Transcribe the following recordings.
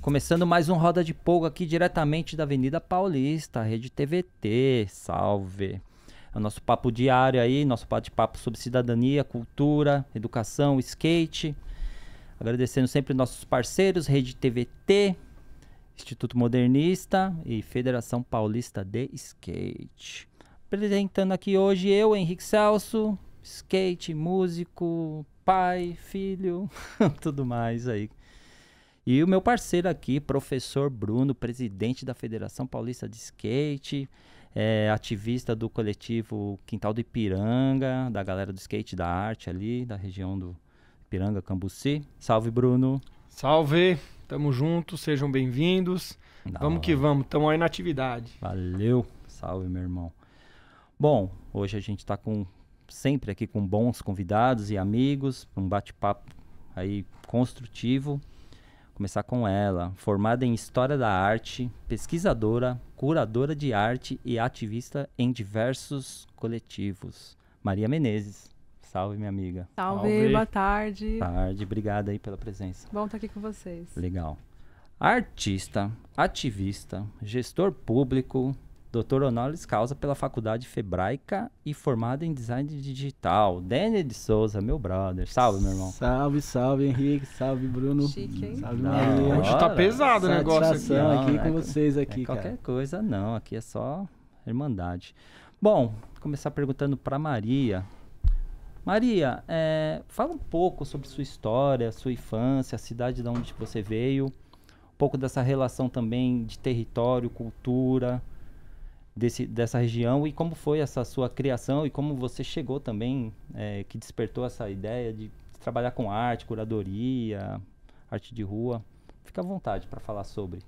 Começando mais um Roda de pouco aqui diretamente da Avenida Paulista, Rede TVT. Salve! É o nosso papo diário aí, nosso bate-papo sobre cidadania, cultura, educação, skate. Agradecendo sempre nossos parceiros, Rede TVT, Instituto Modernista e Federação Paulista de Skate. Apresentando aqui hoje eu, Henrique Celso, skate, músico, pai, filho, tudo mais aí e o meu parceiro aqui, professor Bruno, presidente da Federação Paulista de Skate, é, ativista do coletivo Quintal do Ipiranga, da galera do skate, da arte ali, da região do Ipiranga, Cambuci. Salve, Bruno. Salve, tamo junto, sejam bem-vindos. Vamos que vamos, tamo aí na atividade. Valeu, salve, meu irmão. Bom, hoje a gente tá com sempre aqui com bons convidados e amigos, um bate-papo aí construtivo começar com ela, formada em História da Arte, pesquisadora, curadora de arte e ativista em diversos coletivos. Maria Menezes. Salve, minha amiga. Salve, Salve. boa tarde. Boa tarde, obrigada aí pela presença. Bom estar aqui com vocês. Legal. Artista, ativista, gestor público, doutor honoris causa pela Faculdade Febraica e formado em design digital. Daniel de Souza, meu brother. Salve, meu irmão. Salve, salve, Henrique. Salve, Bruno. Chique, hein? Salve, Maria. Hoje tá pesado o negócio aqui. Não, aqui não, é com é, vocês aqui, é qualquer cara. coisa não, aqui é só irmandade. Bom, começar perguntando para Maria. Maria, é, fala um pouco sobre sua história, sua infância, a cidade de onde você veio, um pouco dessa relação também de território, cultura, desse, dessa região e como foi essa sua criação e como você chegou também, é, que despertou essa ideia de trabalhar com arte, curadoria, arte de rua. Fica à vontade para falar sobre.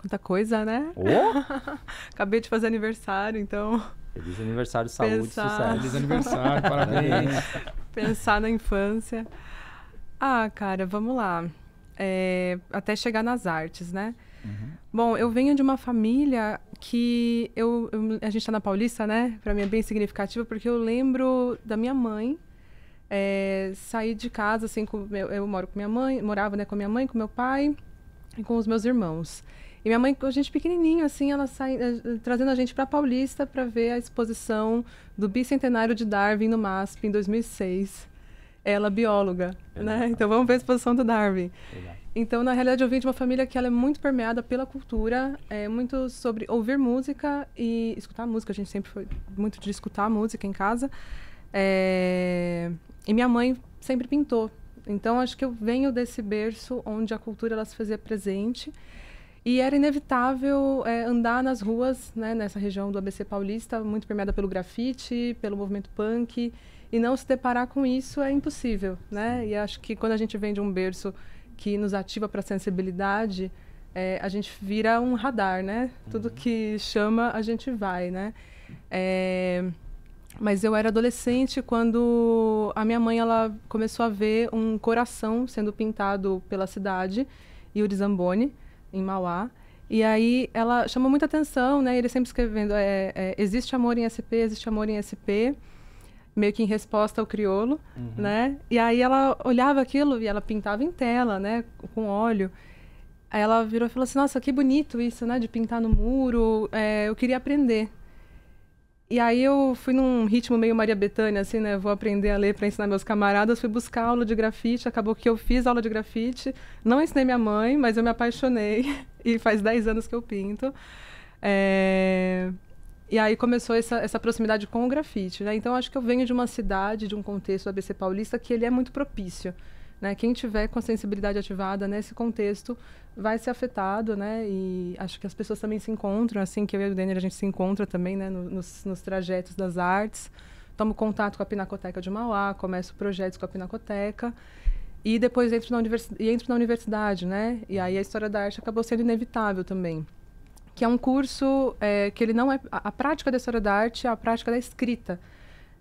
Quanta coisa, né? Oh! Acabei de fazer aniversário, então. Feliz aniversário, saúde, Pensar... sucesso. Feliz aniversário, parabéns. Pensar na infância. Ah, cara, vamos lá. É, até chegar nas artes, né? Uhum. Bom, eu venho de uma família que eu, eu a gente está na Paulista, né? Para mim é bem significativo porque eu lembro da minha mãe é, sair de casa assim com meu, eu moro com minha mãe, morava né com minha mãe, com meu pai e com os meus irmãos. E minha mãe, a gente pequenininho, assim, ela sai, eh, eh, trazendo a gente para Paulista para ver a exposição do bicentenário de Darwin no MASP em 2006. Ela bióloga, é né? Então vamos ver a exposição do Darwin. Exato. Então, na realidade, eu vim de uma família que ela é muito permeada pela cultura, é muito sobre ouvir música e escutar música. A gente sempre foi muito de escutar música em casa. É... E minha mãe sempre pintou. Então, acho que eu venho desse berço onde a cultura ela se fazia presente. E era inevitável é, andar nas ruas, né, nessa região do ABC paulista, muito permeada pelo grafite, pelo movimento punk. E não se deparar com isso é impossível, né? E acho que quando a gente vem de um berço que nos ativa para a sensibilidade, é, a gente vira um radar, né? Uhum. Tudo que chama, a gente vai, né? É, mas eu era adolescente quando a minha mãe ela começou a ver um coração sendo pintado pela cidade, Zamboni, em Mauá. E aí ela chamou muita atenção, né? Ele sempre escrevendo, é, é, existe amor em SP, existe amor em SP meio que em resposta ao criolo, uhum. né? E aí ela olhava aquilo e ela pintava em tela, né? Com óleo. Aí ela virou e falou assim, nossa, que bonito isso, né? De pintar no muro, é, eu queria aprender. E aí eu fui num ritmo meio Maria Bethânia, assim, né? Vou aprender a ler para ensinar meus camaradas. Fui buscar aula de grafite, acabou que eu fiz aula de grafite. Não ensinei minha mãe, mas eu me apaixonei. E faz 10 anos que eu pinto. É... E aí começou essa, essa proximidade com o grafite, né? Então acho que eu venho de uma cidade, de um contexto do ABC paulista que ele é muito propício. Né? Quem tiver com a sensibilidade ativada nesse contexto vai ser afetado, né? E acho que as pessoas também se encontram, assim que eu e o Denner a gente se encontra também, né? Nos, nos trajetos das artes. Tomo contato com a Pinacoteca de Mauá, começo projetos com a Pinacoteca e depois entro na, universi entro na universidade, né? E aí a história da arte acabou sendo inevitável também que é um curso é, que ele não é a, a prática da história da arte é a prática da escrita.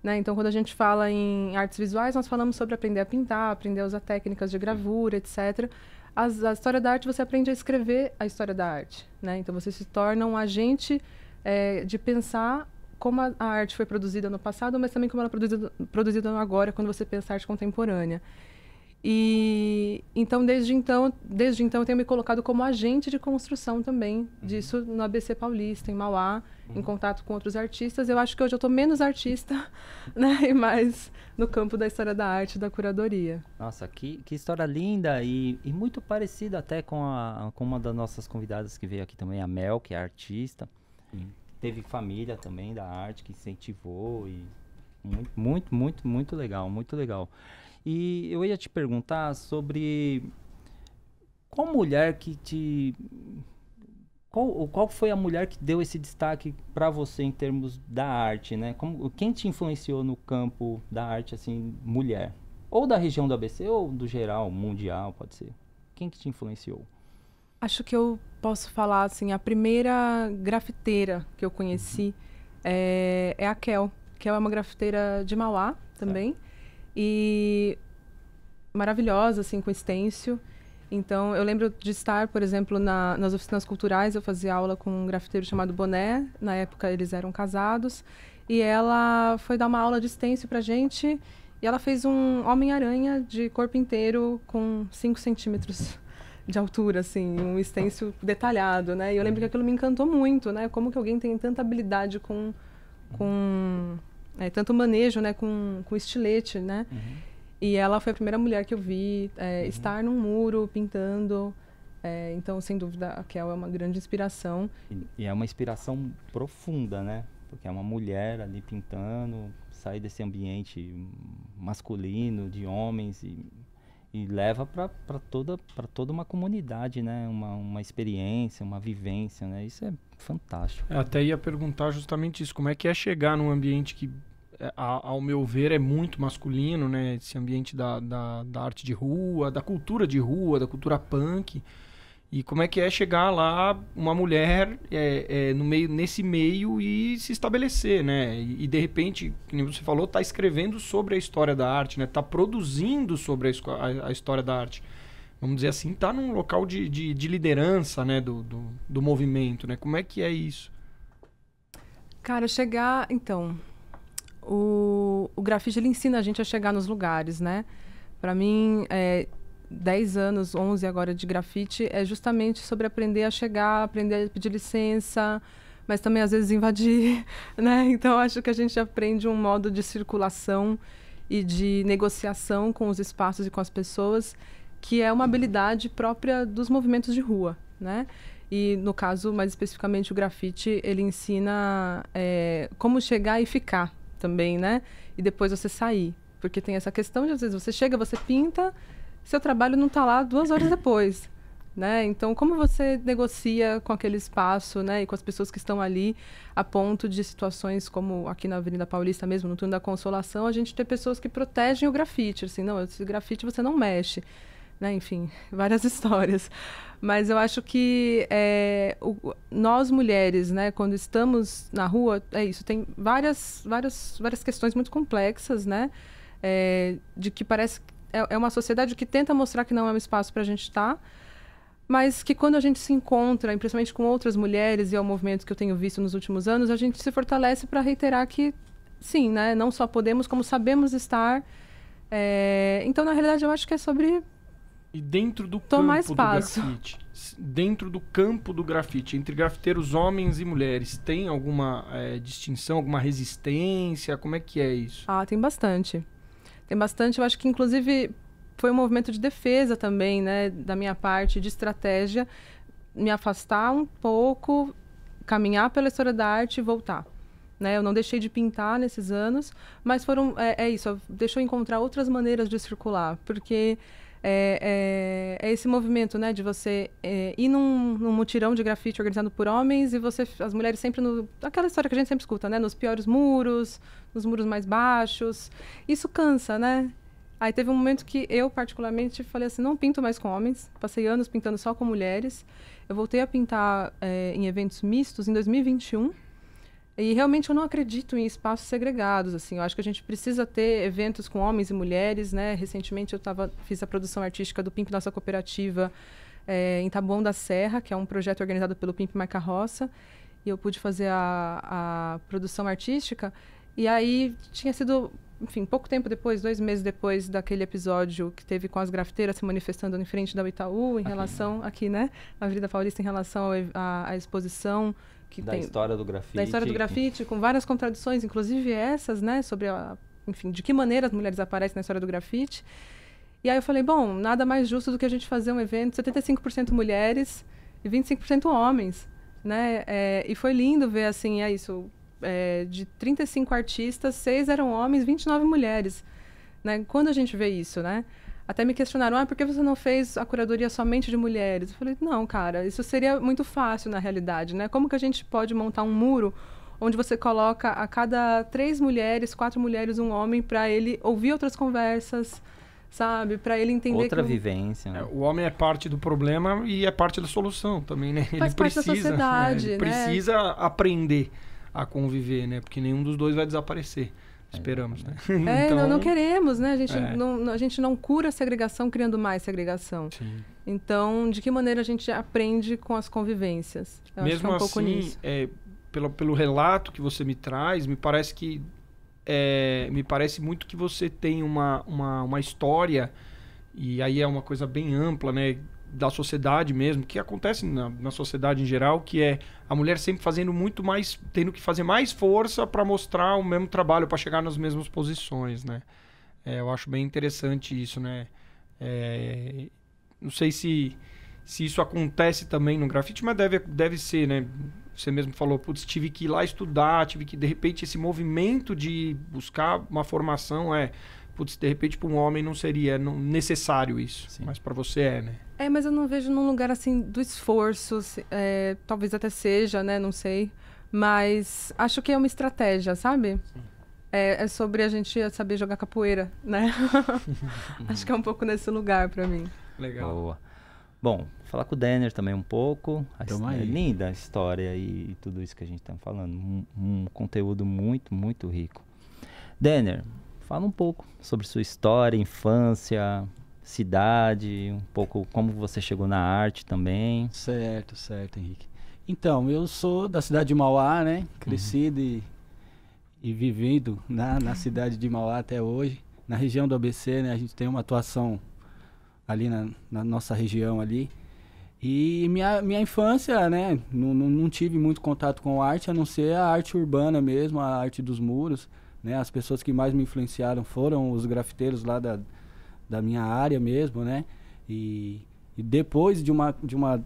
Né? Então, quando a gente fala em artes visuais, nós falamos sobre aprender a pintar, aprender a usar técnicas de gravura, etc. As, a história da arte, você aprende a escrever a história da arte. Né? Então, você se torna um agente é, de pensar como a, a, arte foi produzida no passado, mas também como ela é produzida, produzida agora, quando você pensa arte contemporânea. E então desde então, desde então eu tenho me colocado como agente de construção também uhum. disso no ABC Paulista, em Mauá, uhum. em contato com outros artistas. Eu acho que hoje eu estou menos artista, né, e mais no campo da história da arte, da curadoria. Nossa, que, que história linda e, e muito parecida até com, a, com uma das nossas convidadas que veio aqui também, a Mel, que é artista. Uhum. Teve família também da arte que incentivou e muito, muito, muito, muito legal, muito legal. E eu ia te perguntar sobre qual mulher que te qual, qual foi a mulher que deu esse destaque para você em termos da arte, né? Como, quem te influenciou no campo da arte, assim, mulher? Ou da região do ABC, ou do geral, mundial, pode ser. Quem que te influenciou? Acho que eu posso falar, assim, a primeira grafiteira que eu conheci uhum. é, é, a Kel. Kel é uma grafiteira de Mauá também e maravilhosa, assim, com estêncil. Então, eu lembro de estar, por exemplo, na, nas oficinas culturais, eu fazia aula com um grafiteiro chamado Boné, na época eles eram casados, e ela foi dar uma aula de stencil pra gente, e ela fez um Homem-Aranha de corpo inteiro com 5 centímetros de altura, assim, um stencil detalhado, né? E eu lembro que aquilo me encantou muito, né? Como que alguém tem tanta habilidade com, com é, tanto manejo, né, com, com estilete, né? Uhum. E ela foi a primeira mulher que eu vi é, uhum. estar num muro pintando. É, então, sem dúvida, a Kel é uma grande inspiração. E, e, é uma inspiração profunda, né? Porque é uma mulher ali pintando, sair desse ambiente masculino, de homens e e leva para toda para toda uma comunidade né uma, uma experiência uma vivência né isso é fantástico eu até ia perguntar justamente isso como é que é chegar num ambiente que é, a, ao meu ver é muito masculino né esse ambiente da, da, da, arte de rua da cultura de rua da cultura punk e como é que é chegar lá uma mulher é, é, no meio, nesse meio e se estabelecer, né? E, e, de repente, como você falou, tá escrevendo sobre a história da arte, né? Tá produzindo sobre a, a, história da arte. Vamos dizer assim, tá num local de, de, de liderança, né? Do, do, do, movimento, né? Como é que é isso? Cara, chegar... Então, o, o grafite, ele ensina a gente a chegar nos lugares, né? Para mim... É 10 anos, 11 agora de grafite, é justamente sobre aprender a chegar, aprender a pedir licença, mas também às vezes invadir, né? Então acho que a gente aprende um modo de circulação e de negociação com os espaços e com as pessoas, que é uma habilidade própria dos movimentos de rua, né? E no caso, mais especificamente, o grafite, ele ensina é, como chegar e ficar também, né? E depois você sair. Porque tem essa questão de, às vezes, você chega, você pinta, seu trabalho não está lá duas horas depois. Né? Então, como você negocia com aquele espaço né? e com as pessoas que estão ali, a ponto de situações como aqui na Avenida Paulista mesmo, no Túnel da Consolação, a gente ter pessoas que protegem o grafite, assim, não, esse grafite você não mexe. Né? Enfim, várias histórias. Mas eu acho que é, o, nós mulheres, né, quando estamos na rua, é isso, tem várias, várias, várias questões muito complexas, né? É, de que parece que é, é uma sociedade que tenta mostrar que não é um espaço para a gente estar, tá, mas que quando a gente se encontra, principalmente com outras mulheres e ao é movimento que eu tenho visto nos últimos anos, a gente se fortalece para reiterar que sim, né? Não só podemos, como sabemos estar. É... Então, na realidade, eu acho que é sobre e dentro do Tomar campo espaço. do grafite, dentro do campo do grafite, entre grafiteiros homens e mulheres, tem alguma é, distinção, alguma resistência? Como é que é isso? Ah, tem bastante. Tem bastante, eu acho que inclusive foi um movimento de defesa também, né, da minha parte, de estratégia, me afastar um pouco, caminhar pela história da arte e voltar. Né? Eu não deixei de pintar nesses anos, mas foram é, é isso, deixou encontrar outras maneiras de circular, porque é, é, é esse movimento, né, de você é, ir num, num, mutirão de grafite organizado por homens e você, as mulheres sempre no, aquela história que a gente sempre escuta, né, nos piores muros, nos muros mais baixos. Isso cansa, né? Aí teve um momento que eu, particularmente, falei assim: não pinto mais com homens. Passei anos pintando só com mulheres. Eu voltei a pintar é, em eventos mistos em 2021. E realmente eu não acredito em espaços segregados, assim. Eu acho que a gente precisa ter eventos com homens e mulheres, né? Recentemente eu tava, fiz a produção artística do Pimp Nossa Cooperativa é, em Taboão da Serra, que é um projeto organizado pelo Pimp Marca Roça. E eu pude fazer a, a produção artística. E aí tinha sido, enfim, pouco tempo depois, dois meses depois daquele episódio que teve com as grafiteiras se manifestando em frente da Itaú, em aqui. relação, aqui, né? A Avenida Paulista, em relação à exposição que da tem, história do grafite. Da história do grafite, com várias contradições, inclusive essas, né, sobre a, enfim, de que maneira as mulheres aparecem na história do grafite. E aí eu falei, bom, nada mais justo do que a gente fazer um evento 75% mulheres e 25% homens, né? É, e foi lindo ver assim, é isso, é, de 35 artistas, seis eram homens, 29 mulheres, né? Quando a gente vê isso, né? Até me questionaram, ah, por que você não fez a curadoria somente de mulheres? Eu falei, não, cara, isso seria muito fácil na realidade, né? Como que a gente pode montar um muro onde você coloca a cada três mulheres, quatro mulheres, um homem, para ele ouvir outras conversas, sabe? Para ele entender outra que... vivência. Né? É, o homem é parte do problema e é parte da solução também, né? Faz ele precisa, da sociedade, né? Ele né? precisa aprender a conviver, né? Porque nenhum dos dois vai desaparecer. É, Esperamos, né? Então, é, então, não, não, é. queremos, né? A gente, é. não, a gente não cura a segregação criando mais segregação. Sim. Então, de que maneira a gente aprende com as convivências? Eu é Mesmo é um assim, é, pelo, pelo relato que você me traz, me parece que é, me parece muito que você tem uma, uma, uma história, e aí é uma coisa bem ampla, né? da sociedade mesmo, que acontece na, na, sociedade em geral, que é a mulher sempre fazendo muito mais, tendo que fazer mais força para mostrar o mesmo trabalho, para chegar nas mesmas posições, né? É, eu acho bem interessante isso, né? É, não sei se, se isso acontece também no grafite, mas deve, deve ser, né? Você mesmo falou, putz, tive que ir lá estudar, tive que, de repente, esse movimento de buscar uma formação é putz, de repente para um homem não seria necessário isso, Sim. mas para você é, né? É, mas eu não vejo num lugar assim do esforço, é, talvez até seja, né? Não sei, mas acho que é uma estratégia, sabe? É, é, sobre a gente saber jogar capoeira, né? acho que é um pouco nesse lugar para mim. Legal. Boa. Bom, falar com o Denner também um pouco. A é linda a história e tudo isso que a gente está falando. Um, um conteúdo muito, muito rico. Denner, Fala um pouco sobre sua história, infância, cidade, um pouco como você chegou na arte também. Certo, certo, Henrique. Então, eu sou da cidade de Mauá, né? Uhum. Crescido uhum. e, e vivido na, na cidade de Mauá até hoje. Na região do ABC, né? A gente tem uma atuação ali na, na nossa região ali. E minha, minha infância, né? Não, não, não tive muito contato com arte, a não ser a arte urbana mesmo, a arte dos muros. Né? As pessoas que mais me influenciaram foram os grafiteiros lá da, da minha área mesmo, né? E, e depois de uma, de uma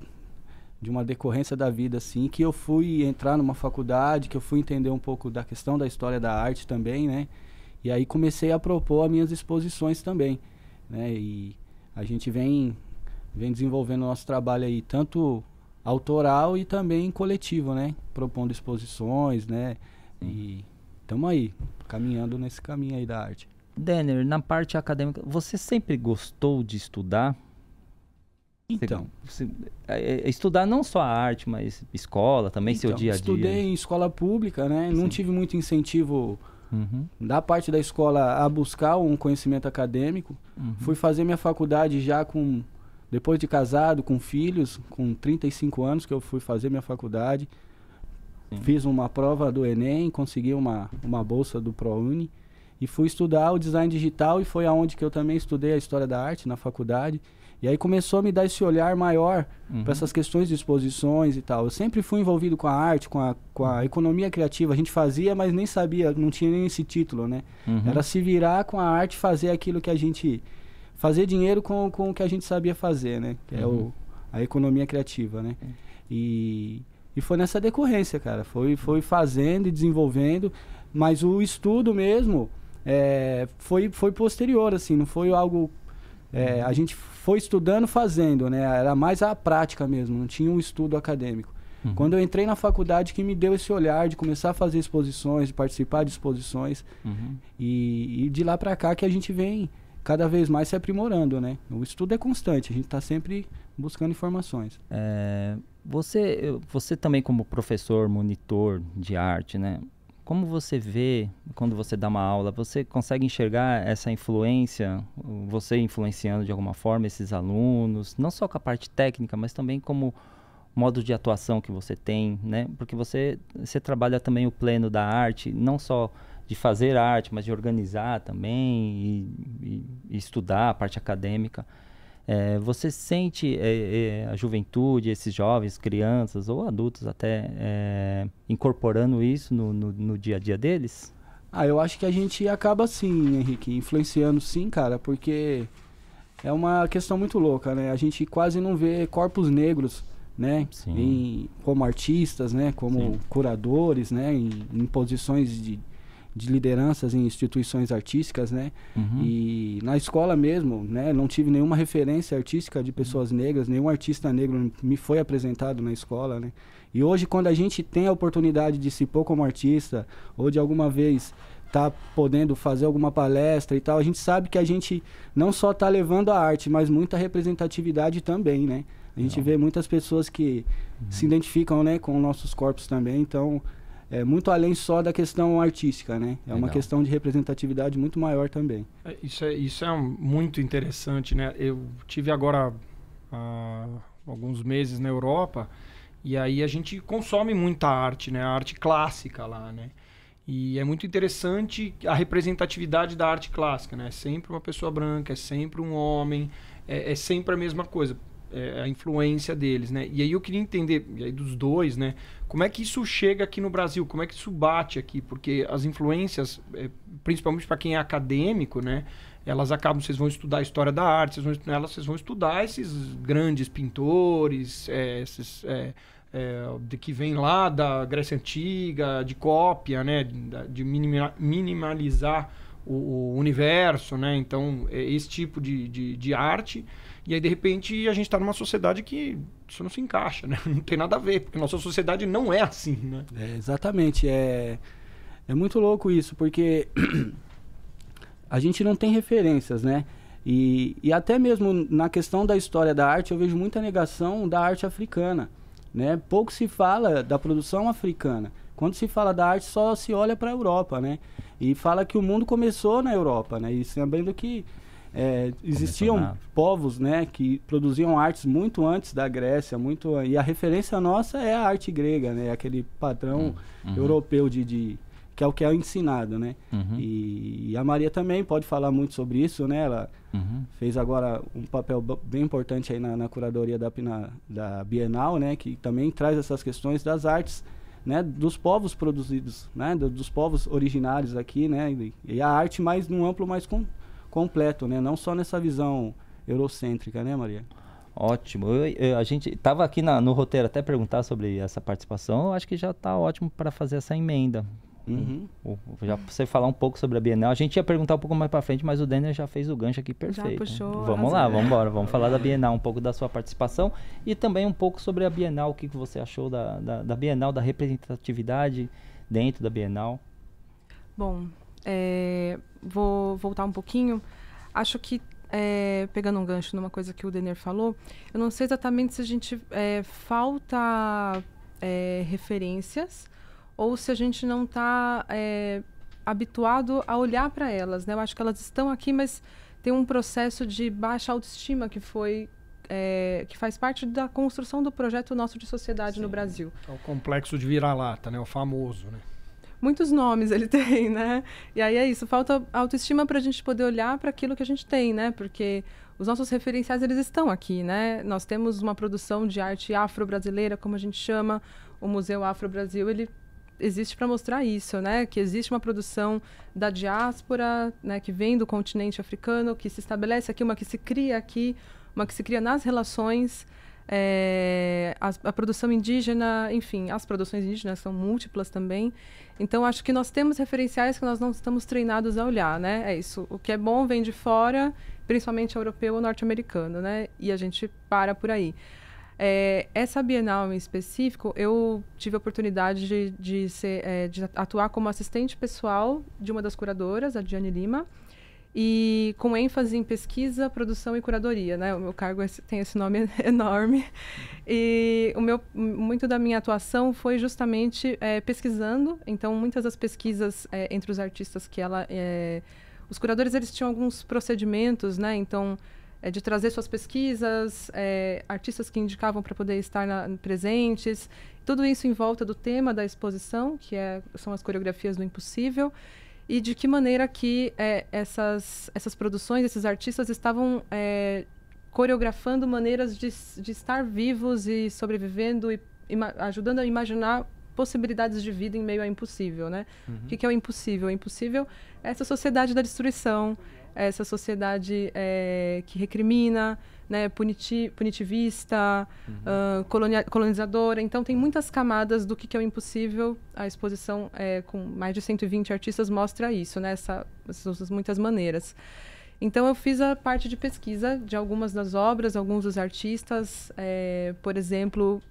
de uma decorrência da vida assim que eu fui entrar numa faculdade que eu fui entender um pouco da questão da história da arte também né e aí comecei a propor as minhas exposições também né e a gente vem vem desenvolvendo nosso trabalho aí tanto autoral e também coletivo né propondo exposições né e estamos aí, caminhando nesse caminho aí da arte. Denner, na parte acadêmica, você sempre gostou de estudar? Então, você, é, é, é, estudar não só a arte, mas escola também, então, seu dia a dia. Estudei em escola pública, né? Sim. Não tive muito incentivo uhum. da parte da escola a buscar um conhecimento acadêmico. Uhum. Fui fazer minha faculdade já com depois de casado, com filhos, com 35 anos que eu fui fazer minha faculdade. Sim. Fiz uma prova do Enem, consegui uma, uma bolsa do ProUni e fui estudar o design digital e foi aonde que eu também estudei a história da arte na faculdade. E aí começou a me dar esse olhar maior uhum. para essas questões de exposições e tal. Eu sempre fui envolvido com a arte, com a, com a economia criativa. A gente fazia, mas nem sabia, não tinha nem esse título, né? Uhum. Era se virar com a arte, fazer aquilo que a gente... Fazer dinheiro com, com o que a gente sabia fazer, né? Que é uhum. é o, a economia criativa, né? E... E foi nessa decorrência, cara. Foi, foi fazendo e desenvolvendo. Mas o estudo mesmo é, foi, foi posterior, assim. Não foi algo... É, a gente foi estudando fazendo, né? Era mais a prática mesmo. Não tinha um estudo acadêmico. Uhum. Quando eu entrei na faculdade, que me deu esse olhar de começar a fazer exposições, de participar de exposições. Uhum. E, e de lá para cá que a gente vem cada vez mais se aprimorando, né? O estudo é constante, a gente está sempre buscando informações. É, você, você também como professor, monitor de arte, né? Como você vê quando você dá uma aula? Você consegue enxergar essa influência, você influenciando de alguma forma esses alunos, não só com a parte técnica, mas também como modo de atuação que você tem, né? Porque você, você trabalha também o pleno da arte, não só de fazer arte, mas de organizar também e, e, e estudar a parte acadêmica. É, você sente é, é, a juventude, esses jovens, crianças ou adultos até é, incorporando isso no, no, no dia a dia deles? Ah, eu acho que a gente acaba sim, Henrique, influenciando sim, cara, porque é uma questão muito louca, né? A gente quase não vê corpos negros, né? Em, como artistas, né? Como sim. curadores, né? Em, em, posições de, de lideranças em instituições artísticas, né? Uhum. E na escola mesmo, né? Não tive nenhuma referência artística de pessoas uhum. negras, nenhum artista negro me foi apresentado na escola, né? E hoje, quando a gente tem a oportunidade de se pôr como artista, ou de alguma vez tá podendo fazer alguma palestra e tal, a gente sabe que a gente não só tá levando a arte, mas muita representatividade também, né? A gente não. vê muitas pessoas que uhum. se identificam, né, com nossos corpos também, então é muito além só da questão artística, né? É Legal. uma questão de representatividade muito maior também. É, isso é, isso é muito interessante, né? Eu tive agora há alguns meses na Europa e aí a gente consome muita arte, né? A arte clássica lá, né? E é muito interessante a representatividade da arte clássica, né? É sempre uma pessoa branca, é sempre um homem, é, é sempre a mesma coisa é, a influência deles, né? E aí eu queria entender, e aí dos dois, né? Como é que isso chega aqui no Brasil? Como é que isso bate aqui? Porque as influências, é, principalmente para quem é acadêmico, né? Elas acabam, vocês vão estudar a história da arte, vocês vão, elas, vocês vão estudar esses grandes pintores, é, esses é, é, de que vem lá da Grécia Antiga, de cópia, né? De, de minima, minimalizar o, o, universo, né? Então, é, esse tipo de, de, de arte e aí, de repente, a gente está numa sociedade que isso não se encaixa, né? Não tem nada a ver, porque nossa sociedade não é assim, né? É, exatamente. É, é muito louco isso, porque a gente não tem referências, né? E, e até mesmo na questão da história da arte, eu vejo muita negação da arte africana, né? Pouco se fala da produção africana. Quando se fala da arte, só se olha para a Europa, né? E fala que o mundo começou na Europa, né? E sabendo é que é, existiam povos né, que produziam artes muito antes da Grécia, muito e a referência nossa é a arte grega, né, aquele padrão hum, uhum. europeu de, de, que é o que é ensinado, né? Uhum. E, e, a Maria também pode falar muito sobre isso, né? Ela uhum. fez agora um papel bem importante aí na, na curadoria da, na, da Bienal, né, que também traz essas questões das artes né, dos povos produzidos, né, dos povos originários aqui, né, e, e a arte mais num amplo mais com, completo, né? Não só nessa visão eurocêntrica, né, Maria? Ótimo. Eu, eu, a gente estava aqui na, no roteiro até perguntar sobre essa participação. Eu acho que já está ótimo para fazer essa emenda. Uhum. O, já você falar um pouco sobre a Bienal. A gente ia perguntar um pouco mais para frente, mas o Denner já fez o gancho aqui perfeito. Vamos lá, vamos embora. Vamos falar da Bienal, um pouco da sua participação e também um pouco sobre a Bienal, o que, que você achou da, da, da Bienal, da representatividade dentro da Bienal. Bom, é, vou voltar um pouquinho. Acho que, é, pegando um gancho numa coisa que o Denner falou, eu não sei exatamente se a gente é, falta é, referências ou se a gente não está é, habituado a olhar para elas. Né? Eu acho que elas estão aqui, mas tem um processo de baixa autoestima que foi é, que faz parte da construção do projeto nosso de sociedade Sim. no Brasil. É o complexo de vira-lata, né? O famoso, né? muitos nomes ele tem, né? E aí é isso, falta autoestima para a gente poder olhar para aquilo que a gente tem, né? Porque os nossos referenciais eles estão aqui, né? Nós temos uma produção de arte afro-brasileira, como a gente chama, o Museu Afro Brasil, ele existe para mostrar isso, né? Que existe uma produção da diáspora, né? Que vem do continente africano, que se estabelece aqui, uma que se cria aqui, uma que se cria nas relações é, a, a, produção indígena, enfim, as produções indígenas são múltiplas também. Então, acho que nós temos referenciais que nós não estamos treinados a olhar, né? É isso. O que é bom vem de fora, principalmente europeu ou norte-americano, né? E a gente para por aí. É, essa Bienal em específico, eu tive a oportunidade de, de, ser, é, de atuar como assistente pessoal de uma das curadoras, a Diane Lima e com ênfase em pesquisa, produção e curadoria, né? O meu cargo é, tem esse nome enorme e o meu muito da minha atuação foi justamente é, pesquisando. Então muitas das pesquisas é, entre os artistas que ela, eh, os curadores eles tinham alguns procedimentos, né? Então de trazer suas pesquisas, artistas que indicavam para poder estar na, presentes, tudo isso em volta do tema da exposição, que é, são as coreografias do impossível e de que maneira que é, essas, essas produções, esses artistas estavam é, coreografando maneiras de, de, estar vivos e sobrevivendo e ajudando a imaginar possibilidades de vida em meio ao impossível, né? Uhum. O que, que é o impossível? O impossível é essa sociedade da destruição, essa sociedade é, que recrimina, né, puniti punitivista, uhum. uh, colonizadora. Então, tem muitas camadas do que, que é o impossível. A exposição é, com mais de 120 artistas mostra isso, né, essa, essas muitas maneiras. Então, eu fiz a parte de pesquisa de algumas das obras, alguns dos artistas. É, por exemplo,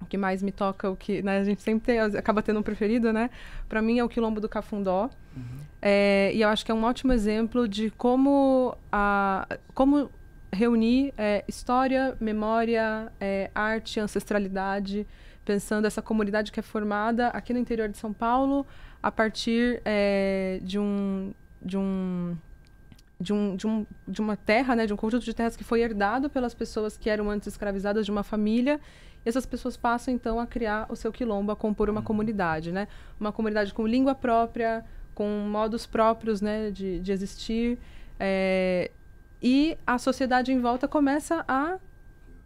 o que mais me toca, o que né, a gente sempre tem, acaba tendo um preferido, né? Para mim é o Quilombo do Cafundó. Uhum. É, e eu acho que é um ótimo exemplo de como, a, como reunir é, história, memória, é, arte, ancestralidade, pensando essa comunidade que é formada aqui no interior de São Paulo a partir é, de um de um de, um, de, um, de uma terra, né, de um conjunto de terras que foi herdado pelas pessoas que eram antes escravizadas de uma família. E essas pessoas passam então a criar o seu quilombo, a compor uma uhum. comunidade, né? Uma comunidade com língua própria, com modos próprios né, de, de existir. É, e a sociedade em volta começa a,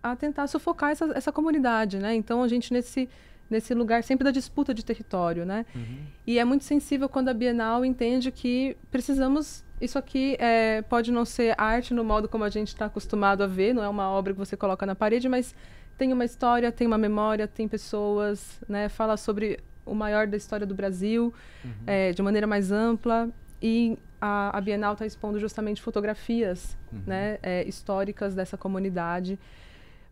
a tentar sufocar essa, essa comunidade, né? Então a gente nesse nesse lugar sempre da disputa de território, né? Uhum. E é muito sensível quando a Bienal entende que precisamos isso aqui é, pode não ser arte no modo como a gente está acostumado a ver, não é uma obra que você coloca na parede, mas tem uma história, tem uma memória, tem pessoas, né? Fala sobre o maior da história do Brasil, uhum. é, de maneira mais ampla. E a, a Bienal está expondo justamente fotografias uhum. né, é, históricas dessa comunidade.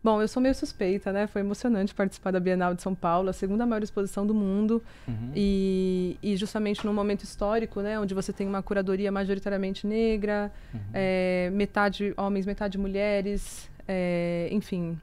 Bom, eu sou meio suspeita, né? Foi emocionante participar da Bienal de São Paulo, a segunda maior exposição do mundo. Uhum. E, e, justamente num momento histórico, né? Onde você tem uma curadoria majoritariamente negra, uhum. é, metade homens, metade mulheres, é, enfim,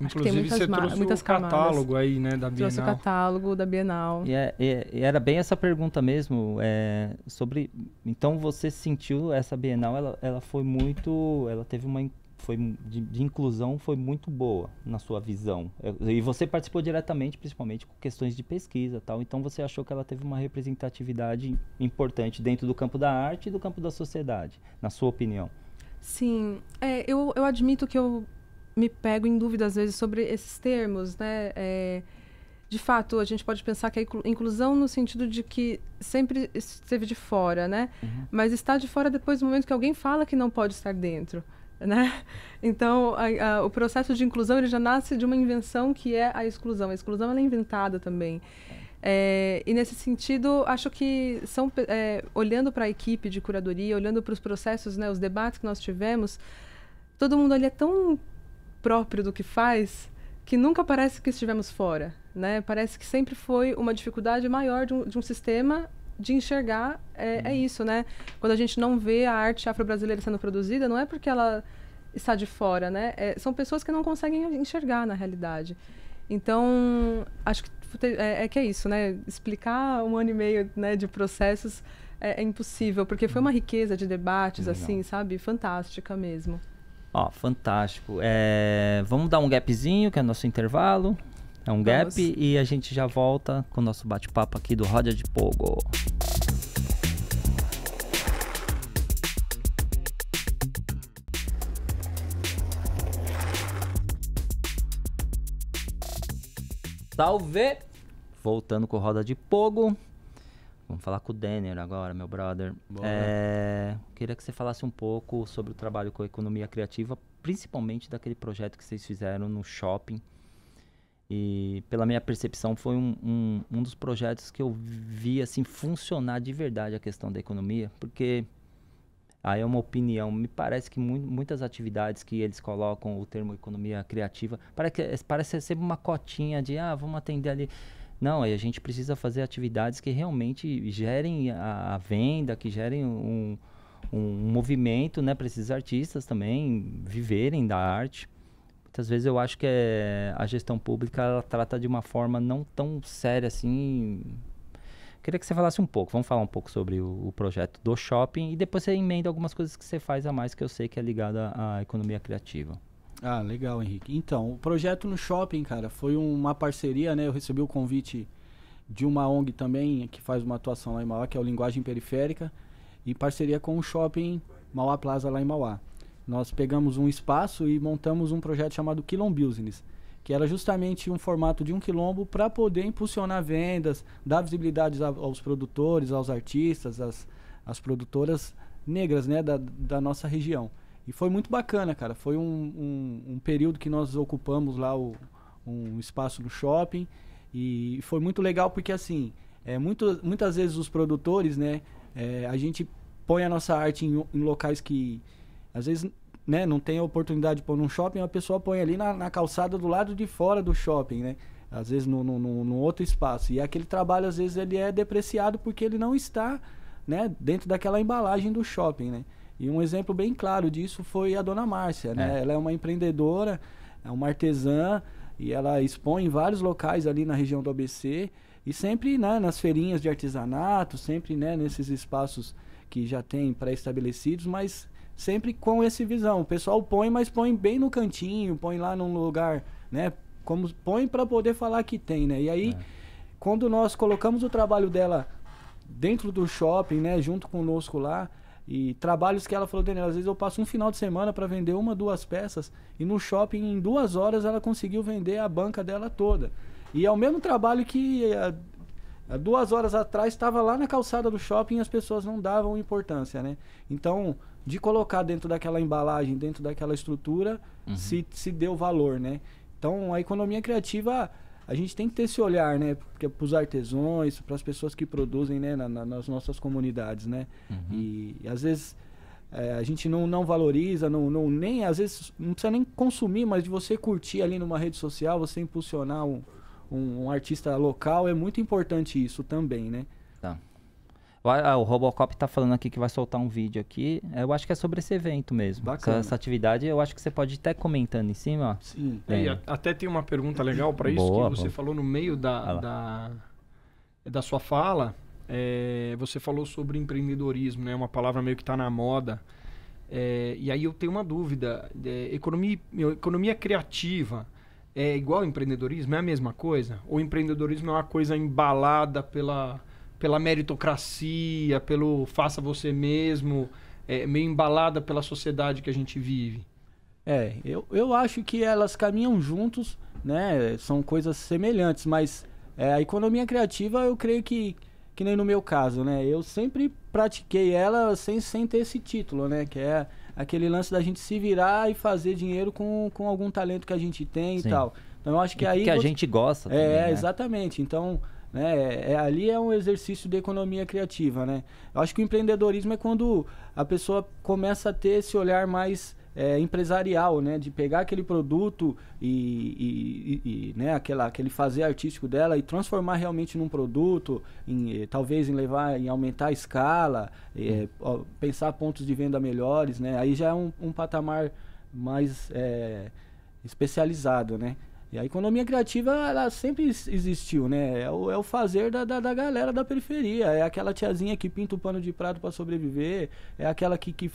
Inclusive, muitas, você trouxe muitas o catálogo aí, né, da Bienal. Trouxe o catálogo da Bienal. É, e, é, e era bem essa pergunta mesmo, é, sobre... Então, você sentiu essa Bienal, ela, ela foi muito... Ela teve uma... Foi, de, de inclusão foi muito boa na sua visão. E você participou diretamente, principalmente com questões de pesquisa tal. Então, você achou que ela teve uma representatividade importante dentro do campo da arte e do campo da sociedade, na sua opinião. Sim, é, eu, eu admito que eu me pego em dúvida às vezes sobre esses termos, né? É, de fato, a gente pode pensar que a inclusão no sentido de que sempre esteve de fora, né? Uhum. Mas está de fora depois do momento que alguém fala que não pode estar dentro, né? Então, a, a, o processo de inclusão ele já nasce de uma invenção que é a exclusão. A exclusão é inventada também. É, e nesse sentido, acho que são é, olhando para a equipe de curadoria, olhando para os processos, né, os debates que nós tivemos, todo mundo ali é tão próprio do que faz que nunca parece que estivemos fora. Né? Parece que sempre foi uma dificuldade maior de um, de um sistema de enxergar é, hum. é, uhum. isso, né? Quando a gente não vê a arte afro-brasileira sendo produzida, não é porque ela está de fora, né? É, são pessoas que não conseguem enxergar na realidade. Então, acho que é, é que é isso, né? Explicar um ano e meio né, de processos é, é impossível, porque foi uma uhum. riqueza de debates, assim, sabe? Fantástica mesmo. Ó, fantástico. É, vamos dar um gapzinho, que é nosso intervalo. É um gap Vamos. e a gente já volta com o nosso bate-papo aqui do Roda de Pogo. Salve! Voltando com Roda de Pogo. Vamos falar com o Denner agora, meu brother. Boa, é, queria que você falasse um pouco sobre o trabalho com a economia criativa, principalmente daquele projeto que vocês fizeram no shopping. E pela minha percepção, foi um, um, um dos projetos que eu vi assim funcionar de verdade a questão da economia, porque aí é uma opinião. Me parece que mu muitas atividades que eles colocam o termo economia criativa parece, é, parece ser uma cotinha de ah, vamos atender ali não, aí a gente precisa fazer atividades que realmente gerem a, a venda, que gerem um, um movimento, né, para esses artistas também viverem da arte. Muitas vezes eu acho que é, a gestão pública ela trata de uma forma não tão séria assim. Queria que você falasse um pouco. Vamos falar um pouco sobre o, o projeto do shopping e depois você emenda algumas coisas que você faz a mais que eu sei que é ligada à economia criativa. Ah, legal, Henrique. Então, o projeto no shopping, cara, foi uma parceria, né? Eu recebi o convite de uma ONG também que faz uma atuação lá em Mauá, que é o Linguagem Periférica, e parceria com o shopping Mauá Plaza lá em Mauá. Nós pegamos um espaço e montamos um projeto chamado Quilom Business, que era justamente um formato de um quilombo para poder impulsionar vendas, dar visibilidade aos produtores, aos artistas, às, às produtoras negras né, da, da nossa região. E foi muito bacana, cara. Foi um, um, um período que nós ocupamos lá o, um espaço no shopping. E foi muito legal porque, assim, é, muito, muitas vezes os produtores, né? É, a gente põe a nossa arte em, em locais que, às vezes, né, não tem a oportunidade de pôr num shopping, a pessoa põe ali na, na calçada do lado de fora do shopping, né? Às vezes num no, no, no, outro espaço. E aquele trabalho, às vezes, ele é depreciado porque ele não está né, dentro daquela embalagem do shopping, né? E um exemplo bem claro disso foi a dona Márcia, né? É. Ela é uma empreendedora, é uma artesã e ela expõe em vários locais ali na região do ABC e sempre né, nas feirinhas de artesanato, sempre né, nesses espaços que já tem pré-estabelecidos, mas sempre com esse visão. O pessoal põe, mas põe bem no cantinho, põe lá num lugar, né? Como põe para poder falar que tem, né? E aí, é. quando nós colocamos o trabalho dela dentro do shopping, né, junto conosco lá, e trabalhos que ela falou, Daniel, às vezes eu passo um final de semana para vender uma, duas peças e no shopping em duas horas ela conseguiu vender a banca dela toda. E é o mesmo trabalho que a, eh, a duas horas atrás estava lá na calçada do shopping e as pessoas não davam importância, né? Então, de colocar dentro daquela embalagem, dentro daquela estrutura, uhum. se, se deu valor, né? Então, a economia criativa a gente tem que ter esse olhar, né? Porque é para os artesãos, para as pessoas que produzem, né? Na, na, nas nossas comunidades, né? Uhum. E, e, às vezes é, a gente não, não valoriza, não, não nem às vezes não precisa nem consumir, mas de você curtir ali numa rede social, você impulsionar um, um, um artista local é muito importante isso também, né? Vai, ah, o Robocop tá falando aqui que vai soltar um vídeo aqui. É, eu acho que é sobre esse evento mesmo. Bacana. Essa, essa atividade, eu acho que você pode até comentando em cima. Sim. É, é. A, até tem uma pergunta legal para isso boa, que você boa. falou no meio da, da, da sua fala. É, você falou sobre empreendedorismo, né? Uma palavra meio que está na moda. É, e aí eu tenho uma dúvida. É, economia, economia criativa é igual empreendedorismo? É a mesma coisa? Ou empreendedorismo é uma coisa embalada pela pela meritocracia, pelo faça você mesmo, é, meio embalada pela sociedade que a gente vive? É, eu, eu acho que elas caminham juntos, né? São coisas semelhantes, mas é, a economia criativa eu creio que, que nem no meu caso, né? Eu sempre pratiquei ela sem, sem ter esse título, né? Que é aquele lance da gente se virar e fazer dinheiro com, com algum talento que a gente tem Sim. e tal. Então eu acho que e aí. Que a você... gente gosta. É, também, é, né? exatamente. Então né? É, é, ali é um exercício de economia criativa, né? Eu acho que o empreendedorismo é quando a pessoa começa a ter esse olhar mais é, empresarial, né? De pegar aquele produto e, e, e, e, né? Aquela, aquele fazer artístico dela e transformar realmente num produto, em, eh, talvez em levar, em aumentar a escala, é, ó, pensar pontos de venda melhores, né? Aí já é um, um patamar mais é, especializado, né? E a economia criativa, ela sempre existiu, né? É o, é o fazer da, da, da, galera da periferia. É aquela tiazinha que pinta o pano de prato para sobreviver. É aquela que, que,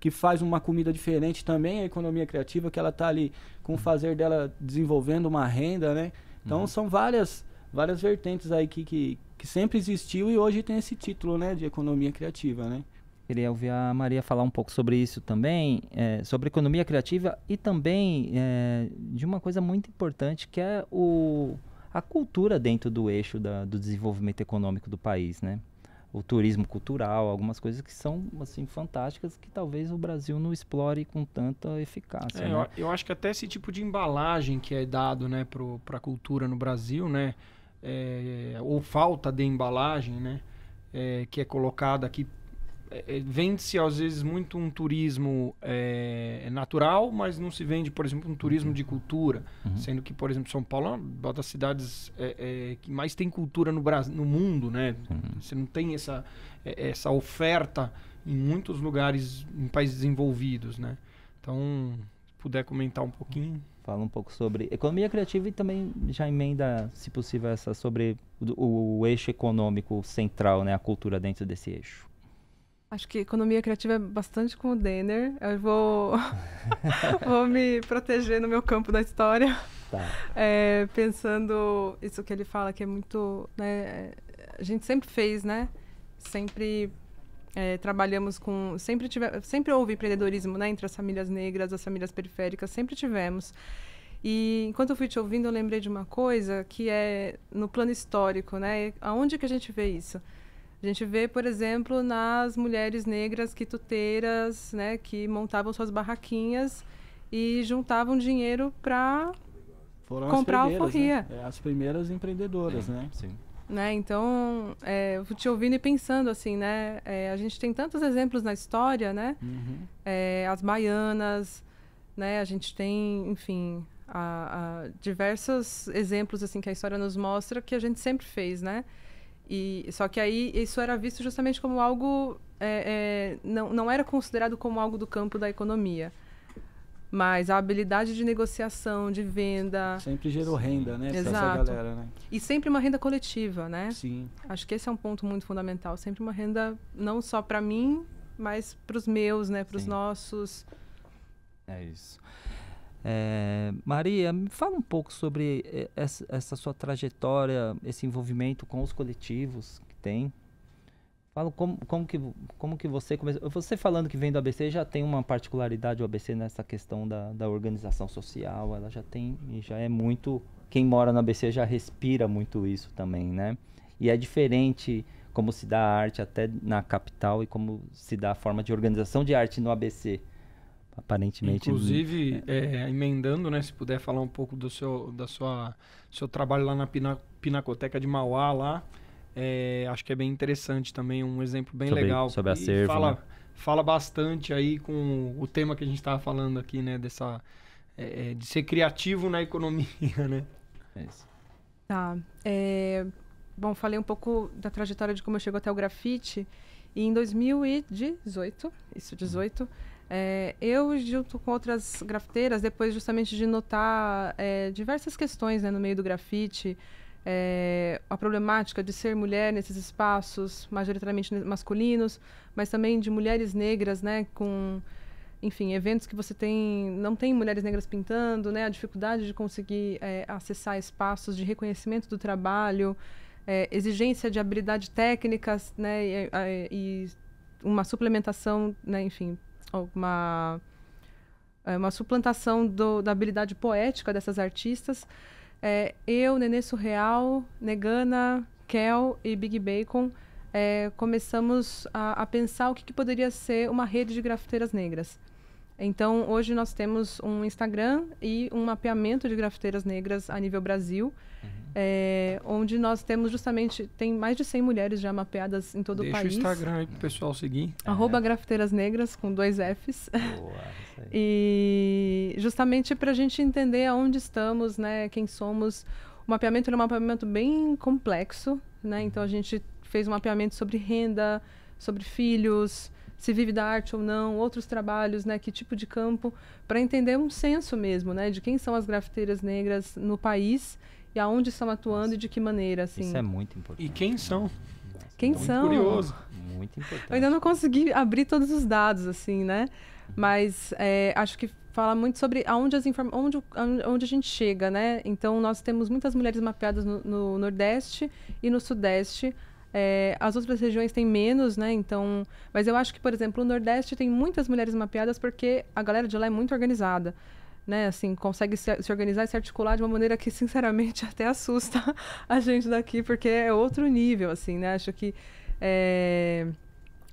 que faz uma comida diferente também. a economia criativa, que ela tá ali com o fazer dela desenvolvendo uma renda, né? Então uhum. são várias, várias vertentes aí que, que, que sempre existiu e hoje tem esse título, né? De economia criativa, né? Queria ouvir a Maria falar um pouco sobre isso também, é, sobre economia criativa e também é, de uma coisa muito importante que é o, a cultura dentro do eixo da, do desenvolvimento econômico do país, né? O turismo cultural, algumas coisas que são assim fantásticas que talvez o Brasil não explore com tanta eficácia. É, né? eu, eu, acho que até esse tipo de embalagem que é dado, né, para a cultura no Brasil, né, é, ou falta de embalagem, né, é, que é colocada aqui é, é, vende-se às vezes muito um turismo é, natural, mas não se vende, por exemplo, um turismo de cultura, uhum. sendo que, por exemplo, São Paulo é uma das cidades é, é que mais tem cultura no Brasil, no mundo, né? Uhum. Você não tem essa essa oferta em muitos lugares em países desenvolvidos, né? Então, se puder comentar um pouquinho. Fala um pouco sobre economia criativa e também já emenda, se possível, essa sobre o, o eixo econômico central, né? A cultura dentro desse eixo. Acho que economia criativa é bastante com o Denner. Eu vou, vou me proteger no meu campo da história. Tá. É, pensando isso que ele fala, que é muito. Né, a gente sempre fez, né? Sempre é, trabalhamos com. Sempre, tive, sempre houve empreendedorismo né, entre as famílias negras, as famílias periféricas, sempre tivemos. E enquanto eu fui te ouvindo, eu lembrei de uma coisa que é no plano histórico, né? Aonde que a gente vê isso? A gente vê, por exemplo, nas mulheres negras quituteiras, né, que montavam suas barraquinhas e juntavam dinheiro para comprar né? alforria. Né? As primeiras empreendedoras, sim, né? Sim. Né? Então, é, te ouvindo e pensando assim, né? É, a gente tem tantos exemplos na história, né? Uhum. É, as baianas, né? A gente tem, enfim, a, a diversos exemplos assim que a história nos mostra que a gente sempre fez, né? E, só que aí isso era visto justamente como algo. É, é, não, não era considerado como algo do campo da economia. Mas a habilidade de negociação, de venda. Sempre gerou renda, né? Exato. Galera, né? E sempre uma renda coletiva, né? Sim. Acho que esse é um ponto muito fundamental. Sempre uma renda, não só para mim, mas para os meus, né? Para os nossos. É isso. É, Maria, me fala um pouco sobre é, essa, essa, sua trajetória, esse envolvimento com os coletivos que tem. Fala como, como, que, como que você começou. Você falando que vem do ABC já tem uma particularidade o ABC nessa questão da, da organização social, ela já tem e já é muito. Quem mora no ABC já respira muito isso também, né? E é diferente como se dá a arte até na capital e como se dá a forma de organização de arte no ABC aparentemente. Inclusive, é, emendando, né, se puder falar um pouco do seu, da sua, seu trabalho lá na Pina, Pinacoteca de Mauá, lá, é, acho que é bem interessante também, um exemplo bem sobre, legal. Sobre a serva. fala, né? fala bastante aí com o tema que a gente estava falando aqui, né, dessa é, é, de ser criativo na economia, né? É isso. Tá. É, bom, falei um pouco da trajetória de como eu chego até o grafite. E em 2018, isso, 18, hum é, eu, junto com outras grafiteiras, depois justamente de notar é, diversas questões né, no meio do grafite, é, a problemática de ser mulher nesses espaços majoritariamente masculinos, mas também de mulheres negras, né, com enfim eventos que você tem não tem mulheres negras pintando, né, a dificuldade de conseguir é, acessar espaços de reconhecimento do trabalho, é, exigência de habilidade técnicas, né, e, e uma suplementação, né, enfim, alguma é, uma suplantação do, da habilidade poética dessas artistas. É, eu, Nenê Surreal, Negana, Kel e Big Bacon é, começamos a, a, pensar o que, que, poderia ser uma rede de grafiteiras negras. Então, hoje nós temos um Instagram e um mapeamento de grafiteiras negras a nível Brasil, uhum. é, onde nós temos justamente, tem mais de 100 mulheres já mapeadas em todo Deixa o país. Deixa o Instagram aí pro uhum. pessoal seguir. Arroba é. grafiteiras negras, com dois Fs. Boa, E justamente para a gente entender aonde estamos, né, quem somos. O mapeamento é um mapeamento bem complexo, né? Então, a uhum. gente fez um mapeamento sobre renda, sobre filhos, se vive da arte ou não, outros trabalhos, né, que tipo de campo, para entender um senso mesmo, né, de quem são as grafiteiras negras no país e aonde estão atuando Nossa. e de que maneira, assim. Isso é muito importante. E quem são? Quem muito são? Curioso. Muito importante. Eu ainda não consegui abrir todos os dados, assim, né? Mas é, acho que fala muito sobre aonde as onde, onde a gente chega, né? Então, nós temos muitas mulheres mapeadas no, no Nordeste e no Sudeste, é, as outras regiões têm menos, né? Então, mas eu acho que, por exemplo, o Nordeste tem muitas mulheres mapeadas porque a galera de lá é muito organizada. Né, assim, consegue se, se organizar e se articular de uma maneira que, sinceramente, até assusta a gente daqui, porque é outro nível, assim, né? Acho que, é...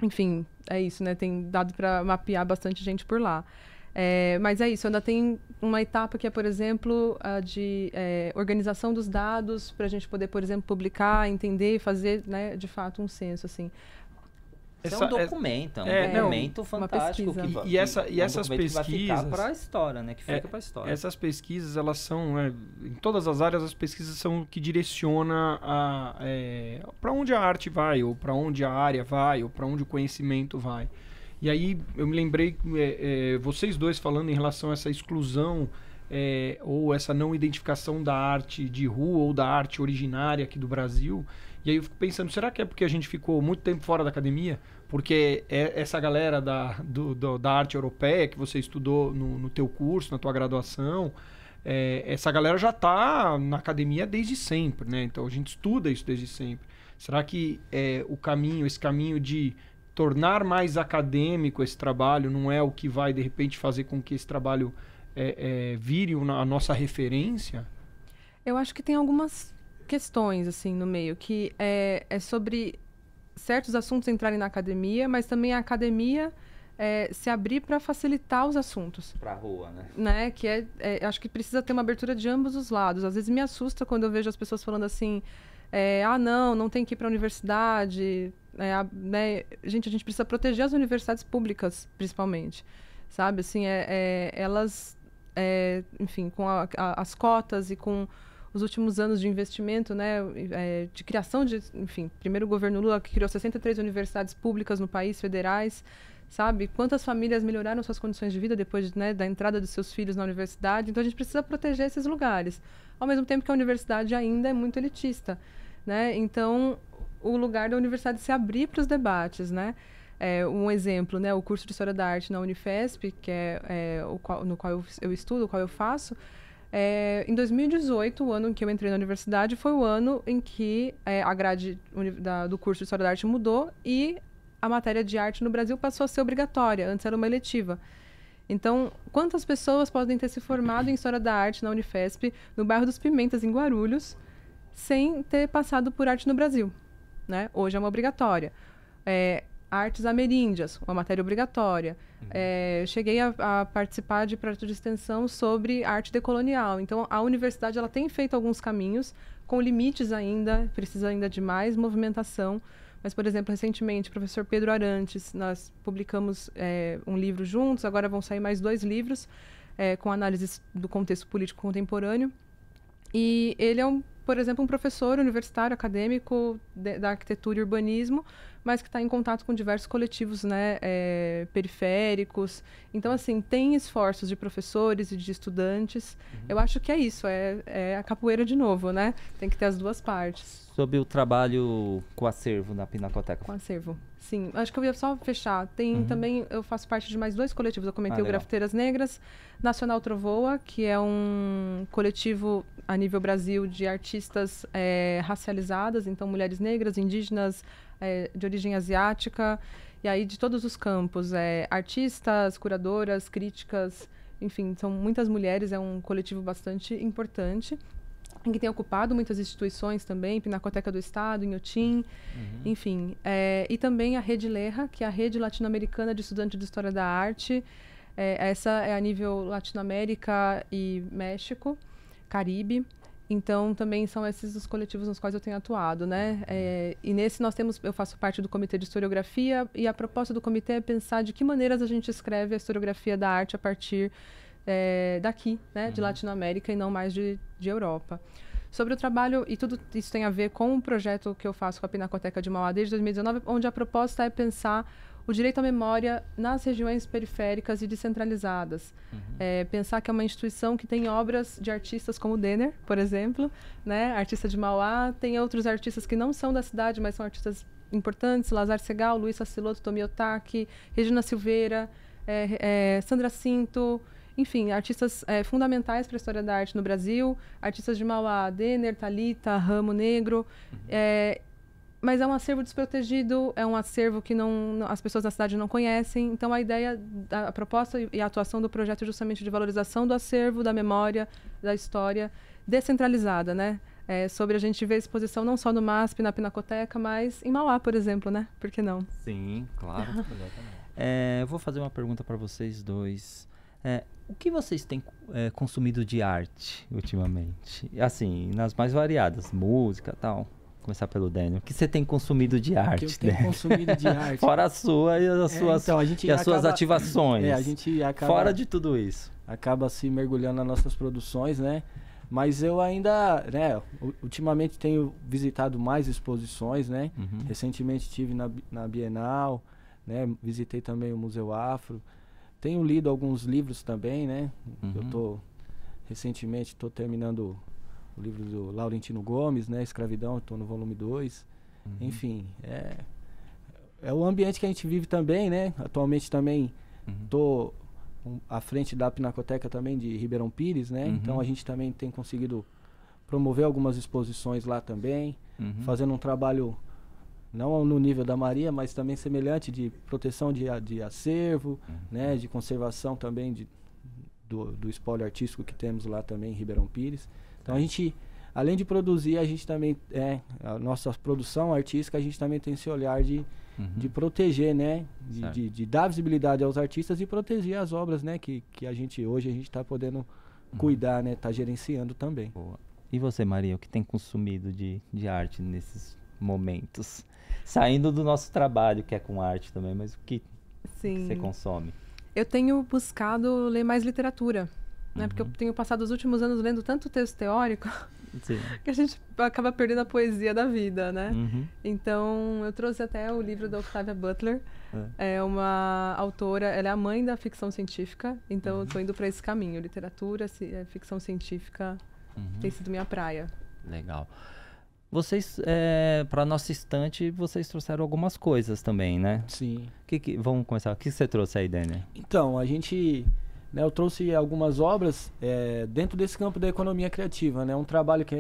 enfim, é isso, né? Tem dado para mapear bastante gente por lá. É, mas é isso, ainda tem uma etapa que é, por exemplo, a de é, organização dos dados para a gente poder, por exemplo, publicar, entender e fazer, né, de fato, um censo, assim. É essa, é um documento, é um é, documento não, fantástico. Que, e, e, é essa, e um essas pesquisas para a história, né? Que fica é, para a história. Essas pesquisas, elas são é, em todas as áreas, as pesquisas são o que direciona para onde a arte vai, ou para onde a área vai, ou para onde o conhecimento vai. E aí eu me lembrei, é, é, vocês dois falando em relação a essa exclusão é, ou essa não identificação da arte de rua ou da arte originária aqui do Brasil. E aí eu fico pensando, será que é porque a gente ficou muito tempo fora da academia? Porque é essa galera da, do, do, da arte europeia que você estudou no, no teu curso, na tua graduação, é, essa galera já está na academia desde sempre, né? Então a gente estuda isso desde sempre. Será que é, o caminho, esse caminho de tornar mais acadêmico esse trabalho não é o que vai, de repente, fazer com que esse trabalho é, é, vire uma, a nossa referência? Eu acho que tem algumas questões, assim, no meio, que é, é sobre certos assuntos entrarem na academia, mas também a academia é, se abrir para facilitar os assuntos. Para a rua, né? né? Que é, é, acho que precisa ter uma abertura de ambos os lados. Às vezes me assusta quando eu vejo as pessoas falando assim: é, ah, não, não tem que ir para a universidade, é, a, né, gente, a gente precisa proteger as universidades públicas, principalmente. Sabe, assim, é, é elas, é, enfim, com a, a, as cotas e com os últimos anos de investimento, né, é, de criação de, enfim, primeiro governo Lula que criou 63 universidades públicas no país, federais, sabe? Quantas famílias melhoraram suas condições de vida depois né, da entrada dos seus filhos na universidade? Então a gente precisa proteger esses lugares, ao mesmo tempo que a universidade ainda é muito elitista, né? Então o lugar da universidade se abrir para os debates, né? É, um exemplo, né, o curso de História da Arte na Unifesp, que é, é o qual, no qual eu, eu estudo, o qual eu faço, é, em 2018, o ano em que eu entrei na universidade, foi o ano em que é, a grade da, do curso de História da Arte mudou e a matéria de arte no Brasil passou a ser obrigatória, antes era uma eletiva. Então, quantas pessoas podem ter se formado em História da Arte na Unifesp, no bairro dos Pimentas, em Guarulhos, sem ter passado por arte no Brasil? né? Hoje é uma obrigatória. É, artes ameríndias, uma matéria obrigatória. Uhum. É, cheguei a, a, participar de projeto de extensão sobre arte decolonial. Então, a universidade ela tem feito alguns caminhos, com limites ainda, precisa ainda de mais movimentação. Mas, por exemplo, recentemente, o professor Pedro Arantes, nós publicamos é, um livro juntos, agora vão sair mais dois livros é, com análise do contexto político contemporâneo. E ele é um por exemplo, um professor universitário acadêmico de, da arquitetura e urbanismo mas que está em contato com diversos coletivos né, é, periféricos. Então, assim, tem esforços de professores e de estudantes. Uhum. Eu acho que é isso, é, é, a capoeira de novo, né? Tem que ter as duas partes. Sobre o trabalho com acervo na Pinacoteca. Com acervo, sim. Acho que eu ia só fechar. Tem uhum. também, eu faço parte de mais dois coletivos. Eu comentei ah, o Grafiteiras Negras, Nacional Trovoa, que é um coletivo a nível Brasil de artistas é, racializadas, então mulheres negras, indígenas, é, de origem asiática, e aí de todos os campos, é, artistas, curadoras, críticas, enfim, são muitas mulheres, é um coletivo bastante importante que tem ocupado muitas instituições também, Pinacoteca do Estado, Inhotim, uhum. enfim. É, e também a Rede Lerra, que é a Rede Latino-Americana de Estudantes de História da Arte. É, essa é a nível Latinoamérica e México, Caribe. Então, também são esses os coletivos nos quais eu tenho atuado, né? Uhum. É, e nesse nós temos, eu faço parte do Comitê de Historiografia e a proposta do comitê é pensar de que maneiras a gente escreve a historiografia da arte a partir é, daqui, né? Uhum. De Latinoamérica e não mais de, de Europa. Sobre o trabalho, e tudo isso tem a ver com o projeto que eu faço com a Pinacoteca de Mauá desde 2019, onde a proposta é pensar o direito à memória nas regiões periféricas e descentralizadas. Uhum. É, pensar que é uma instituição que tem obras de artistas como Denner, por exemplo, né? artista de Mauá, tem outros artistas que não são da cidade, mas são artistas importantes, Lazar Segal, Luiz Saciloto, Tomi Otaki, Regina Silveira, é, é, Sandra Cinto, enfim, artistas é, fundamentais para a história da arte no Brasil, artistas de Mauá, Denner, Talita, Ramo Negro, uhum. é, mas é um acervo desprotegido, é um acervo que não, não, as pessoas da cidade não conhecem. Então a ideia, a, a proposta e a atuação do projeto é justamente de valorização do acervo, da memória, da história, descentralizada, né? É, sobre a gente ver exposição não só no MASP, na Pinacoteca, mas em Mauá, por exemplo, né? Por que não? Sim, claro. é, eu vou fazer uma pergunta para vocês dois. É, o que vocês têm é, consumido de arte ultimamente? Assim, nas mais variadas, música tal começar pelo Daniel. O que você tem consumido de arte? O que eu tenho Daniel? consumido de arte? Fora a sua e as, é, suas, então, e as acaba, suas ativações. É, a gente acaba, Fora de tudo isso. Acaba se mergulhando nas nossas produções, né? Mas eu ainda, né, ultimamente tenho visitado mais exposições, né? Uhum. Recentemente estive na, na Bienal, né? Visitei também o Museu Afro. Tenho lido alguns livros também, né? Uhum. Eu tô recentemente estou terminando o livro do Laurentino Gomes, né? Escravidão, estou no volume 2. Uhum. Enfim, é, é o ambiente que a gente vive também, né? Atualmente também estou uhum. um, à frente da Pinacoteca também de Ribeirão Pires, né? Então, uhum. Então a gente também tem conseguido promover algumas exposições lá também, uhum. fazendo um trabalho não no nível da Maria, mas também semelhante de proteção de, de acervo, uhum. né? De conservação também de, do, do espólio artístico que temos lá também em Ribeirão Pires. Então a gente, além de produzir, a gente também, é, a nossa produção artística, a gente também tem esse olhar de, uhum. de proteger, né? De, de, de, dar visibilidade aos artistas e proteger as obras, né? Que, que a gente, hoje, a gente está podendo uhum. cuidar, né? Está gerenciando também. Boa. E você, Maria, o que tem consumido de, de arte nesses momentos? Saindo do nosso trabalho, que é com arte também, mas o que, Sim. que você consome? Eu tenho buscado ler mais literatura né? Porque eu tenho passado os últimos anos lendo tanto texto teórico Sim. que a gente acaba perdendo a poesia da vida, né? Uhum. Então, eu trouxe até o livro da Octavia Butler. É. é uma autora, ela é a mãe da ficção científica, então uhum. eu tô indo para esse caminho. Literatura, é, ficção científica uhum. tem sido minha praia. Legal. Vocês, é, para nossa estante, vocês trouxeram algumas coisas também, né? Sim. Que, que vamos começar. O que você trouxe aí, Daniel? Então, a gente né, eu trouxe algumas obras é, dentro desse campo da economia criativa, né? Um trabalho que,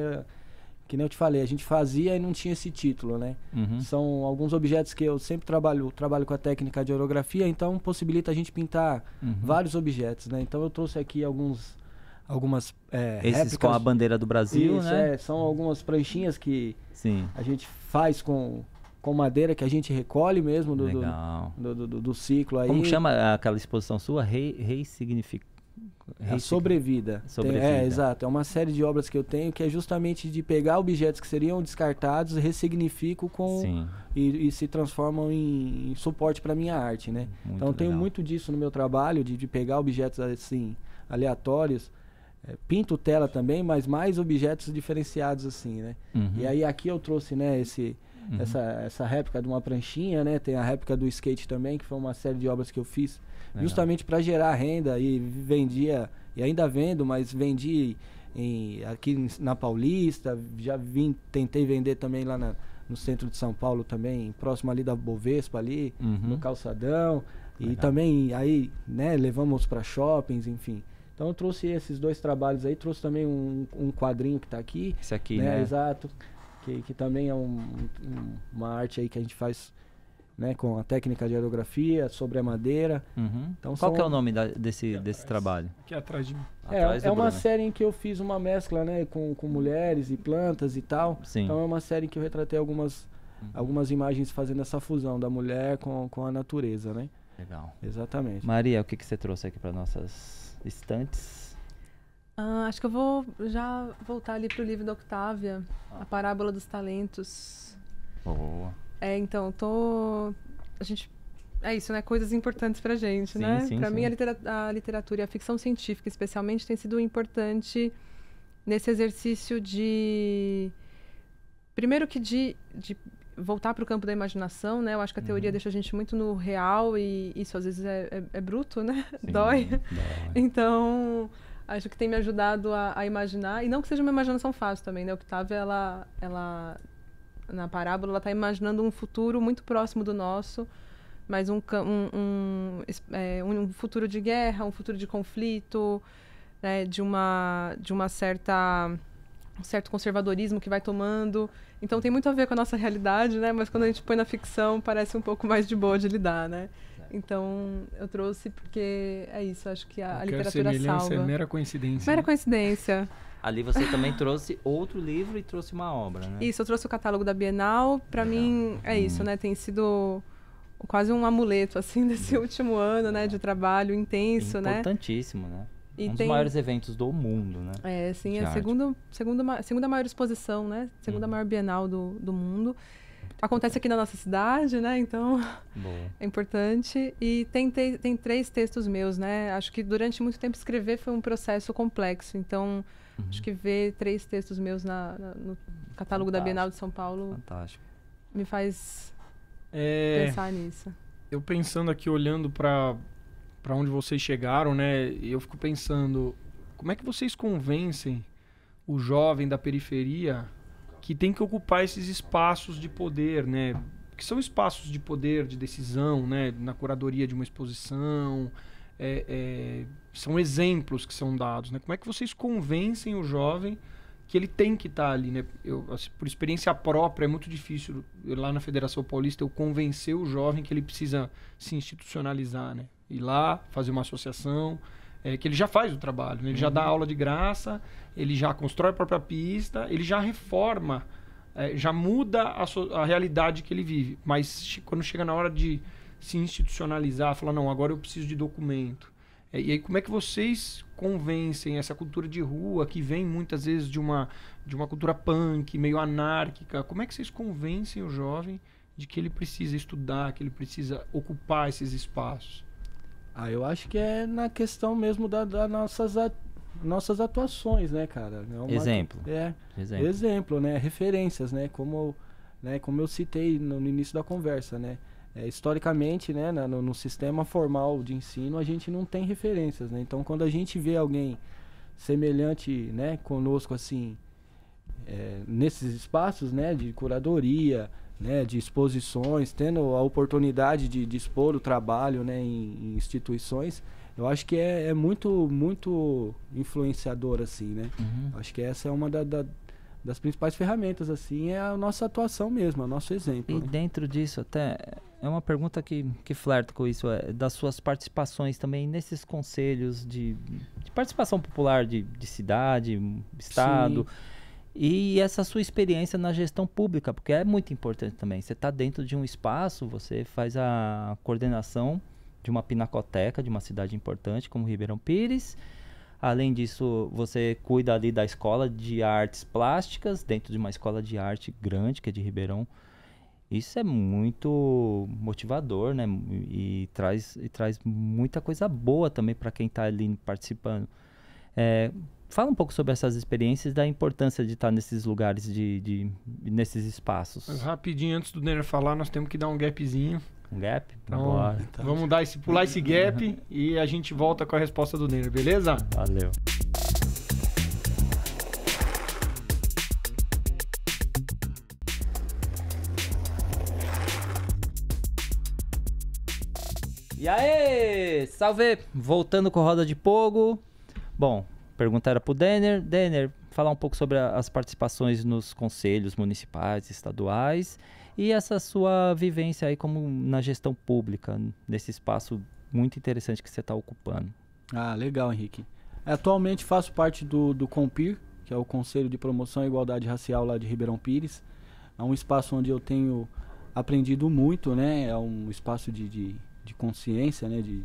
que nem eu te falei, a gente fazia e não tinha esse título, né? Uhum. São alguns objetos que eu sempre trabalho, trabalho com a técnica de orografia, então possibilita a gente pintar uhum. vários objetos, né? Então eu trouxe aqui alguns algumas é, esses réplicas. com a bandeira do Brasil, Isso, né? É, são algumas pranchinhas que Sim. a gente faz com com madeira que a gente recolhe mesmo do, do, do, do, do ciclo aí. Como chama aquela exposição sua? Re, ressignific... A é sobrevida. sobrevida. Tem, é, exato. É uma série de obras que eu tenho que é justamente de pegar objetos que seriam descartados, ressignifico com e, e, se transformam em, em suporte para minha arte, né? Muito então eu tenho muito disso no meu trabalho de, de pegar objetos assim aleatórios, é, pinto tela também, mas mais objetos diferenciados assim, né? Uhum. E aí aqui eu trouxe, né, esse uhum. essa, essa réplica de uma pranchinha, né? Tem a réplica do skate também, que foi uma série de obras que eu fiz Legal. justamente para gerar renda e vendia, e ainda vendo, mas vendi em, aqui na Paulista, já vim, tentei vender também lá na, no centro de São Paulo também, próximo ali da Bovespa ali, uhum. no Calçadão. Legal. E também aí, né, levamos para shoppings, enfim. Então eu trouxe esses dois trabalhos aí, trouxe também um, um quadrinho que está aqui. Esse aqui, né? né? Exato que, que também é um, um, uma arte aí que a gente faz né, com a técnica de aerografia, sobre a madeira. Uhum. Então, Qual que é o nome da, desse, aqui desse trabalho? Aqui atrás de mim. É, é uma Bruno. série em que eu fiz uma mescla né, com, com mulheres e plantas e tal. Sim. Então é uma série em que eu retratei algumas, uhum. algumas imagens fazendo essa fusão da mulher com, com a natureza, né? Legal. Exatamente. Maria, o que, que você trouxe aqui para nossas estantes? Ah, acho que eu vou já voltar ali pro livro da Octávia, A Parábola dos Talentos. Boa. É, então, tô. A gente. É isso, né? Coisas importantes pra gente, sim, né? Para mim, a, litera... a literatura e a ficção científica, especialmente, tem sido importante nesse exercício de. Primeiro que de, de voltar para o campo da imaginação, né? Eu acho que a teoria uhum. deixa a gente muito no real e isso às vezes é, é, é bruto, né? Sim, dói. dói. Então, acho que tem me ajudado a, a, imaginar, e não que seja uma imaginação fácil também, né? Octávia, ela, ela na parábola, ela está imaginando um futuro muito próximo do nosso, mas um, um, um, é, um futuro de guerra, um futuro de conflito, né? de, uma, de uma certa um certo conservadorismo que vai tomando. Então tem muito a ver com a nossa realidade, né? Mas quando a gente põe na ficção, parece um pouco mais de boa de lidar, né? Então, eu trouxe porque é isso, acho que a, a literatura é salva. é mera coincidência. Mera né? coincidência. Ali você também trouxe outro livro e trouxe uma obra, né? Isso, eu trouxe o catálogo da Bienal. Para mim, é hum. isso, né? Tem sido quase um amuleto, assim, desse hum. último ano, né? De trabalho intenso, né? Importantíssimo, né? E um tem... dos maiores eventos do mundo, né? É, sim, é a segunda, segunda, segunda maior exposição, né? Segunda hum. maior Bienal do, do mundo acontece aqui na nossa cidade, né? Então é importante. E tem, te, tem três textos meus, né? Acho que durante muito tempo escrever foi um processo complexo. Então uhum. acho que ver três textos meus na, na no catálogo Fantástico. da Bienal de São Paulo Fantástico. me faz é... pensar nisso. Eu pensando aqui, olhando para para onde vocês chegaram, né? Eu fico pensando como é que vocês convencem o jovem da periferia que tem que ocupar esses espaços de poder, né? Que são espaços de poder, de decisão, né? Na curadoria de uma exposição. É, é, são exemplos que são dados, né? Como é que vocês convencem o jovem que ele tem que estar tá ali, né? Eu, assim, por experiência própria, é muito difícil lá na Federação Paulista eu convencer o jovem que ele precisa se institucionalizar, né? Ir lá, fazer uma associação, é, que ele já faz o trabalho, né? ele já uhum. dá aula de graça, ele já constrói a própria pista, ele já reforma, é, já muda a, so, a, realidade que ele vive. Mas quando chega na hora de se institucionalizar, fala não, agora eu preciso de documento. É, e aí como é que vocês convencem essa cultura de rua, que vem muitas vezes de uma, de uma cultura punk, meio anárquica, como é que vocês convencem o jovem de que ele precisa estudar, que ele precisa ocupar esses espaços? Ah, eu acho que é na questão mesmo da, da nossas, nossas atuações, né, cara? É uma, exemplo. É, exemplo. exemplo, né? Referências, né? Como, né, como eu citei no, no início da conversa, né? É, historicamente, né, na, no, no, sistema formal de ensino, a gente não tem referências, né? Então, quando a gente vê alguém semelhante, né, conosco, assim, é, nesses espaços, né, de curadoria, né, de exposições, tendo a oportunidade de, de expor o trabalho, né, em, em instituições, eu acho que é, é muito, muito influenciador, assim, né? Uhum. Acho que essa é uma da, da, das principais ferramentas, assim, é a nossa atuação mesmo, é o nosso exemplo. E né? dentro disso, até, é uma pergunta que, que flerta com isso, é, das suas participações também nesses conselhos de, de participação popular de, de cidade, estado. Sim. E essa sua experiência na gestão pública, porque é muito importante também. Você está dentro de um espaço, você faz a coordenação de uma pinacoteca de uma cidade importante como Ribeirão Pires. Além disso, você cuida ali da escola de artes plásticas, dentro de uma escola de arte grande, que é de Ribeirão. Isso é muito motivador, né? E traz, e traz muita coisa boa também para quem está ali participando. É, fala um pouco sobre essas experiências da importância de estar tá nesses lugares, de, de nesses espaços. Mas rapidinho, antes do Denner falar, nós temos que dar um gapzinho. Um gap? Então, Bora. Então. Vamos dar esse, pular esse gap e a gente volta com a resposta do Nener, beleza? Valeu. E aí, salve! Voltando com roda de pogo. Bom, para pro Denner. Denner, falar um pouco sobre as participações nos conselhos municipais, estaduais e essa sua vivência aí como na gestão pública, nesse espaço muito interessante que você está ocupando. Ah, legal, Henrique. Atualmente faço parte do, do COMPIR, que é o Conselho de Promoção e Igualdade Racial lá de Ribeirão Pires. É um espaço onde eu tenho aprendido muito, né? É um espaço de, de, de consciência, né? De,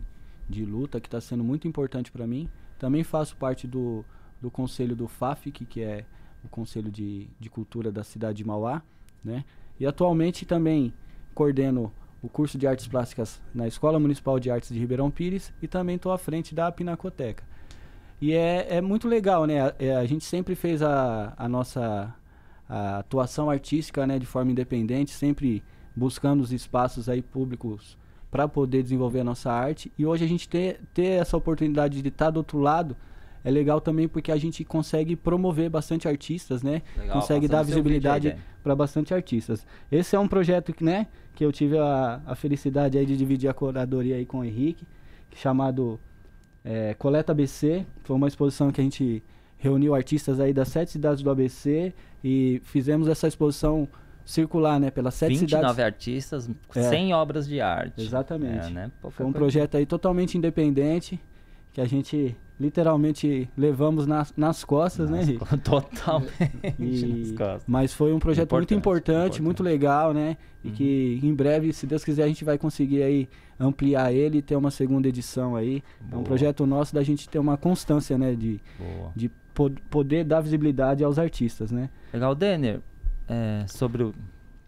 de luta que está sendo muito importante para mim. Também faço parte do, do conselho do FAFIC, que é o Conselho de, de Cultura da cidade de Mauá, né? E atualmente também coordeno o curso de artes plásticas na Escola Municipal de Artes de Ribeirão Pires e também estou à frente da Pinacoteca. E é, é muito legal, né? A, é, a gente sempre fez a, a nossa a atuação artística né, de forma independente, sempre buscando os espaços aí públicos para poder desenvolver a nossa arte. E hoje a gente ter, ter essa oportunidade de estar tá do outro lado é legal também porque a gente consegue promover bastante artistas, né? Legal, consegue dar visibilidade para bastante artistas. Esse é um projeto que, né, que eu tive a, a felicidade aí de dividir a curadoria aí com o Henrique, chamado é, Coleta BC. Foi uma exposição que a gente reuniu artistas aí das sete cidades do ABC e fizemos essa exposição circular, né, pelas sete 29 cidades. 29 artistas, 100 é. obras de arte. Exatamente. É, né? Foi um coisa. projeto aí totalmente independente que a gente literalmente levamos nas, nas costas, né, nas né, Rick? Totalmente e, nas costas. Mas foi um projeto importante, muito importante, importante, muito legal, né? E uhum. que em breve, se Deus quiser, a gente vai conseguir aí ampliar ele e ter uma segunda edição aí. Boa. É um projeto nosso da gente ter uma constância, né? De, de pod poder dar visibilidade aos artistas, né? Legal, Denner, é, sobre o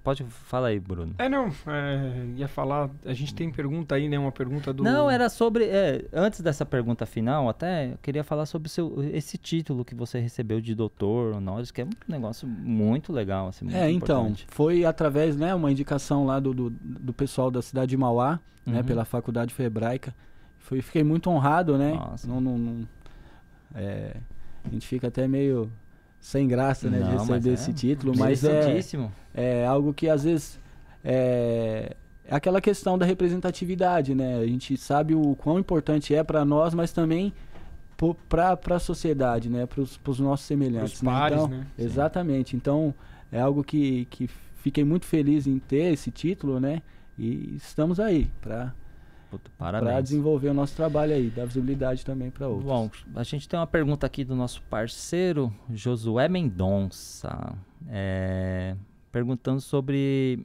Pode falar aí, Bruno. É, não. É, ia falar. A gente tem pergunta aí, né? Uma pergunta do. Não, era sobre. É, antes dessa pergunta final, até eu queria falar sobre seu, esse título que você recebeu de doutor honoris, que é um negócio muito legal. Assim, muito é, então, importante. então. Foi através, né? Uma indicação lá do, do, do pessoal da cidade de Mauá, né, uhum. né? Pela Faculdade hebraica. Foi, fiquei muito honrado, né? Nossa. Não, não, não é, a gente fica até meio sem graça, né? Não, de receber esse é título, mas é. É algo que às vezes é, é aquela questão da representatividade, né? A gente sabe o quão importante é para nós, mas também para a sociedade, né? Para os nossos semelhantes. Pros né? pares, então, né? Exatamente. Sim. Então, é algo que, que fiquei muito feliz em ter esse título, né? E estamos aí para para desenvolver o nosso trabalho aí, dar visibilidade também para outros. Bom, a gente tem uma pergunta aqui do nosso parceiro Josué Mendonça. É, perguntando sobre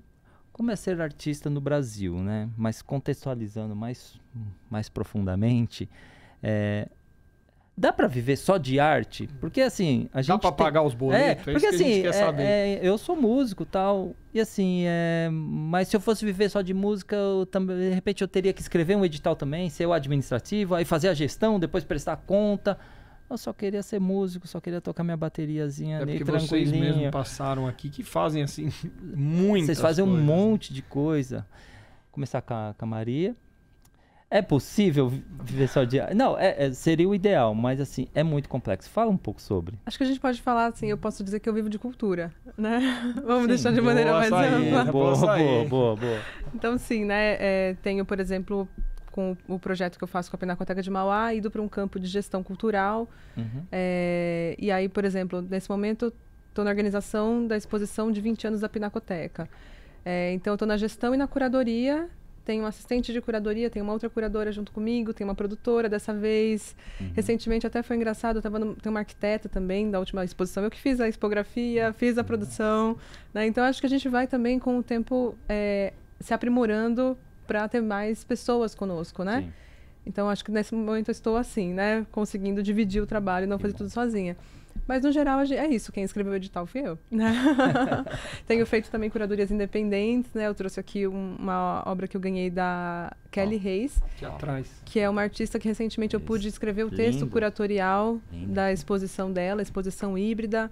como é ser artista no Brasil, né? Mas contextualizando mais, mais profundamente, é, dá para viver só de arte? Porque assim, a gente dá para tem... pagar os é, boletos. É, porque assim, é assim, é, eu sou músico, tal, e assim, é, mas se eu fosse viver só de música, eu também, de repente eu teria que escrever um edital também, ser o administrativo, aí fazer a gestão, depois prestar conta. Eu só queria ser músico, só queria tocar minha bateriazinha é ali, porque vocês mesmo passaram aqui que fazem assim muitas Vocês fazem coisas. um monte de coisa. Começar com a, com a Maria. É possível viver só de. Não, é, é, seria o ideal, mas assim, é muito complexo. Fala um pouco sobre. Acho que a gente pode falar assim, eu posso dizer que eu vivo de cultura, né? Vamos sim, deixar de maneira mais ampla. Boa, boa, boa, boa, Então, sim, né? É, tenho, por exemplo, com o, projeto que eu faço com a Pinacoteca de Mauá, ido para um campo de gestão cultural. Uhum. É, e aí, por exemplo, nesse momento estou na organização da exposição de 20 anos da Pinacoteca. É, então, estou na gestão e na curadoria. Tenho um assistente de curadoria, tenho uma outra curadora junto comigo, tenho uma produtora dessa vez. Uhum. Recentemente até foi engraçado, eu no, tem uma arquiteta também da última exposição. Eu que fiz a expografia, fiz a produção. Né? Então, acho que a gente vai também com o tempo é, se aprimorando para ter mais pessoas conosco, né? Sim. Então acho que nesse momento eu estou assim, né? Conseguindo dividir o trabalho e não que fazer bom. tudo sozinha. Mas no geral é isso, quem escreveu o edital fui eu. Tenho feito também curadorias independentes, né? Eu trouxe aqui um, uma obra que eu ganhei da Kelly oh, Reis, que, atrás. que é uma artista que recentemente eu pude escrever o texto Lindo. curatorial Lindo. da exposição dela, exposição híbrida.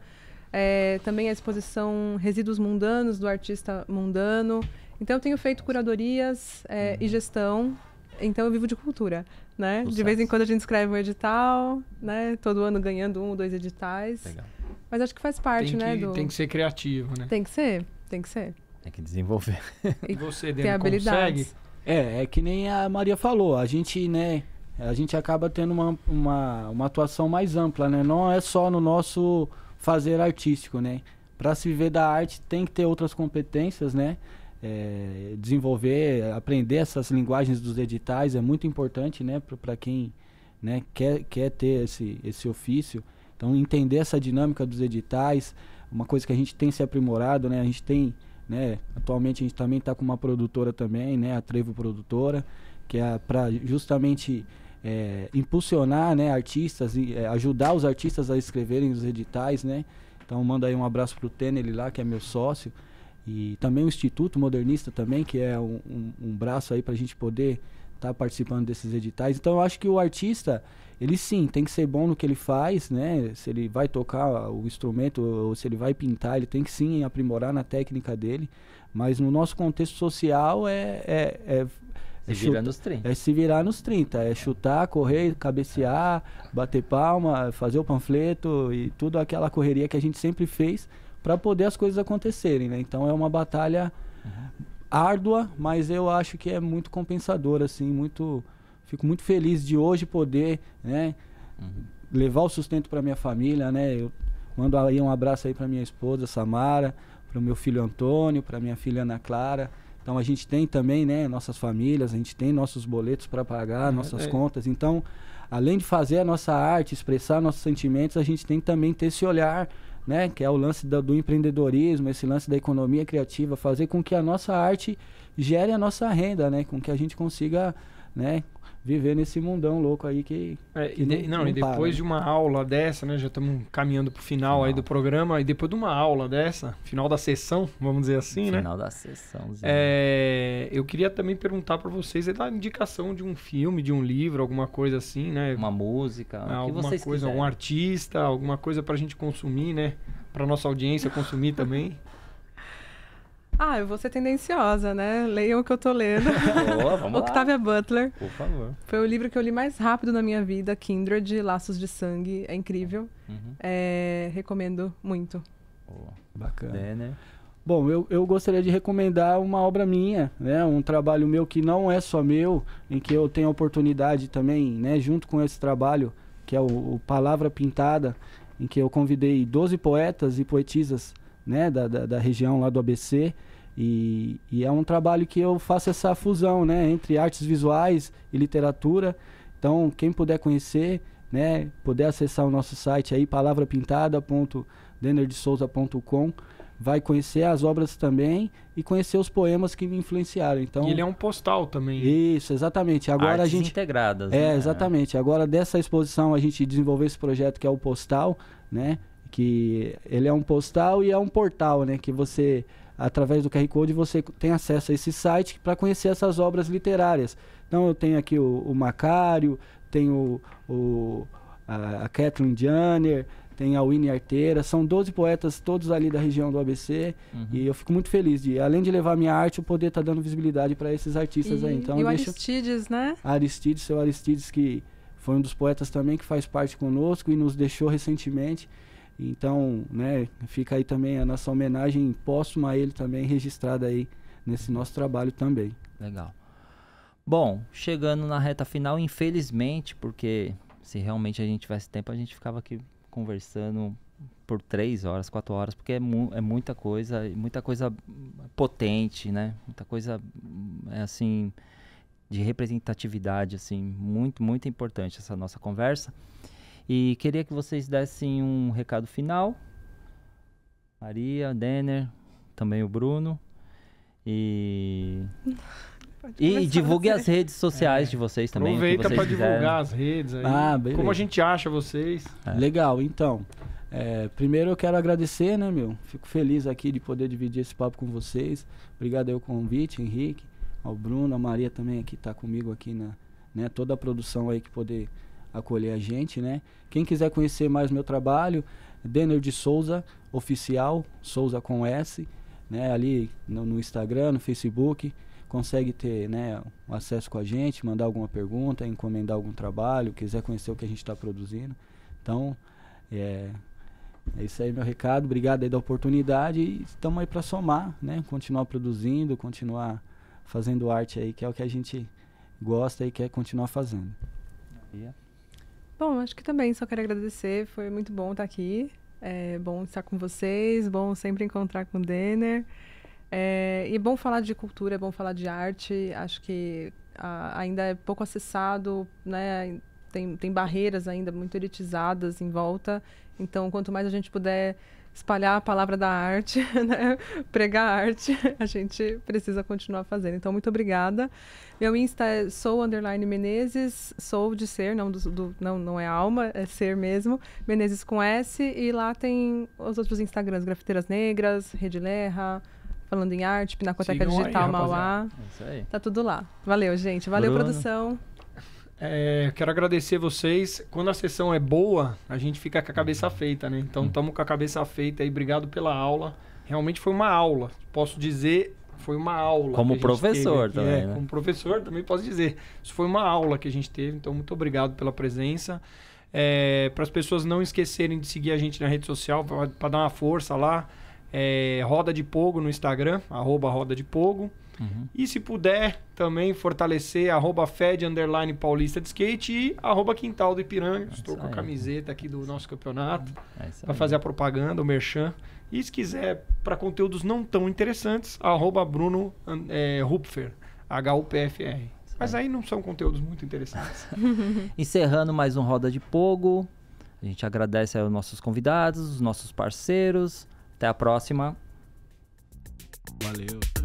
É, também a exposição Resíduos Mundanos, do artista mundano. Então eu tenho feito curadorias é, uhum. e gestão. Então eu vivo de cultura, né? Sucesso. De vez em quando a gente escreve um edital, né? Todo ano ganhando um ou dois editais. Legal. Mas acho que faz parte, né, que, né? Do... Tem que ser criativo, né? Tem que ser, tem que ser. Tem que desenvolver. E você tem habilidade. É, é que nem a Maria falou, a gente, né? A gente acaba tendo uma, uma, uma atuação mais ampla, né? Não é só no nosso fazer artístico, né? Para se viver da arte tem que ter outras competências, né? é, desenvolver, aprender essas linguagens dos editais é muito importante, né, para quem né, quer, quer ter esse, esse ofício. Então, entender essa dinâmica dos editais, uma coisa que a gente tem se aprimorado, né, a gente tem, né, atualmente a gente também está com uma produtora também, né, a Trevo Produtora, que é para justamente é, impulsionar, né, artistas e é, ajudar os artistas a escreverem os editais, né. Então, manda aí um abraço pro o lá, que é meu sócio, e também o Instituto Modernista também, que é um, um, um braço aí para a gente poder estar tá participando desses editais. Então eu acho que o artista, ele sim, tem que ser bom no que ele faz, né? Se ele vai tocar o instrumento ou se ele vai pintar, ele tem que sim aprimorar na técnica dele. Mas no nosso contexto social é, é, é se é virar nos 30. É se virar nos 30. É chutar, correr, cabecear, bater palma, fazer o panfleto e tudo aquela correria que a gente sempre fez para poder as coisas acontecerem, né? Então é uma batalha árdua, mas eu acho que é muito compensador, assim, muito fico muito feliz de hoje poder, né, uhum. levar o sustento para minha família, né? Eu mando aí um abraço aí para minha esposa Samara, para o meu filho Antônio, para minha filha Ana Clara. Então a gente tem também, né, nossas famílias, a gente tem nossos boletos para pagar, é, nossas é. contas. Então, além de fazer a nossa arte, expressar nossos sentimentos, a gente tem também ter esse olhar né? Que é o lance do, do, empreendedorismo, esse lance da economia criativa, fazer com que a nossa arte gere a nossa renda, né? Com que a gente consiga, né? viver nesse mundão louco aí que. É, que de, não, não, e depois né? de uma aula dessa, né? Já estamos caminhando para final, final, aí do programa, e depois de uma aula dessa, final da sessão, vamos dizer assim, final né? Final da sessão. É, eu queria também perguntar para vocês, é da indicação de um filme, de um livro, alguma coisa assim, né? Uma música, né? alguma coisa, quiserem. algum artista, alguma coisa para a gente consumir, né? Para nossa audiência consumir também. Ah, eu vou ser tendenciosa, né? Leiam o que eu tô lendo. Boa, vamos Octavia lá. Butler. Por favor. Foi o livro que eu li mais rápido na minha vida, Kindred, Laços de Sangue. É incrível. Uhum. É, recomendo muito. Boa. Bacana. É, né? Bom, eu, eu gostaria de recomendar uma obra minha, né? Um trabalho meu que não é só meu, em que eu tenho a oportunidade também, né? Junto com esse trabalho, que é o, o Palavra Pintada, em que eu convidei 12 poetas e poetisas, né? Da, da, da região lá do ABC, e, e, é um trabalho que eu faço essa fusão, né, entre artes visuais e literatura. Então, quem puder conhecer, né, puder acessar o nosso site aí palavrapintada.denerdesouza.com, vai conhecer as obras também e conhecer os poemas que me influenciaram. Então, e ele é um postal também. Isso, exatamente. Agora artes a gente integradas. É, né? exatamente. Agora dessa exposição a gente desenvolveu esse projeto que é o postal, né, que ele é um postal e é um portal, né, que você através do QR Code você tem acesso a esse site para conhecer essas obras literárias. Então eu tenho aqui o, o Macário, tenho o, a, a Kathleen tem a Winnie Arteira, são 12 poetas todos ali da região do ABC uhum. e eu fico muito feliz de, além de levar minha arte, eu poder estar tá dando visibilidade para esses artistas e, aí. Então, e o deixa... Aristides, né? Aristides, seu Aristides que foi um dos poetas também que faz parte conosco e nos deixou recentemente. Então, né, fica aí também a nossa homenagem póstuma a ele também registrada aí nesse nosso trabalho também. Legal. Bom, chegando na reta final, infelizmente, porque se realmente a gente tivesse tempo, a gente ficava aqui conversando por três horas, quatro horas, porque é, mu é muita coisa, muita coisa potente, né? Muita coisa, é assim, de representatividade, assim, muito, muito importante essa nossa conversa. E queria que vocês dessem um recado final. Maria, Denner, também o Bruno. E. E divulgue as redes sociais é. de vocês também. Aproveita para divulgar as redes aí. Ah, como a gente acha vocês. É. Legal, então. É, primeiro eu quero agradecer, né, meu? Fico feliz aqui de poder dividir esse papo com vocês. Obrigado aí o convite, Henrique, ao Bruno, a Maria também que está comigo aqui na, né, toda a produção aí que poder acolher a gente, né? Quem quiser conhecer mais meu trabalho, Denner de Souza Oficial, Souza com S, né? Ali no, no Instagram, no Facebook, consegue ter né, um acesso com a gente, mandar alguma pergunta, encomendar algum trabalho, quiser conhecer o que a gente está produzindo. Então, é, é isso aí meu recado. Obrigado aí da oportunidade e estamos aí para somar, né? Continuar produzindo, continuar fazendo arte aí, que é o que a gente gosta e quer continuar fazendo. Yeah. Bom, acho que também só quero agradecer. Foi muito bom estar aqui. É bom estar com vocês, bom sempre encontrar com o Denner. É, e bom falar de cultura, é bom falar de arte. Acho que a, ainda é pouco acessado, né? Tem, tem barreiras ainda muito elitizadas em volta. Então, quanto mais a gente puder espalhar a palavra da arte, né? pregar arte, a gente precisa continuar fazendo. Então, muito obrigada. Meu Insta é sou underline Menezes, sou de ser, não, do, do, não, não é alma, é ser mesmo, Menezes com S, e lá tem os outros Instagrams, Grafiteiras Negras, Rede Lerra, Falando em Arte, Pinacoteca Sigam Digital aí, Mauá. É isso aí. Tá tudo lá. Valeu, gente. Valeu, Bruno. produção. É, quero agradecer vocês. Quando a sessão é boa, a gente fica com a cabeça feita, né? Então estamos uhum. com a cabeça feita e obrigado pela aula. Realmente foi uma aula. Posso dizer, foi uma aula. Como professor teve, também. É, né? Como professor também posso dizer. Isso foi uma aula que a gente teve, então muito obrigado pela presença. É, para as pessoas não esquecerem de seguir a gente na rede social, para dar uma força lá. É, Roda de Pogo no Instagram, arroba Roda de Pogo. Uhum. E se puder, também fortalecer arroba Fed Underline Paulista de Skate e arroba Quintal do Ipiranga. É Estou com a camiseta aqui do nosso campeonato é para fazer a propaganda, o merchan. E se quiser, para conteúdos não tão interessantes, arroba Bruno é, Rupfer, H-U-P-F-R. Mas aí não são conteúdos muito interessantes. Encerrando mais um Roda de Pogo. A gente agradece aos nossos convidados, os nossos parceiros. Até a próxima. Valeu.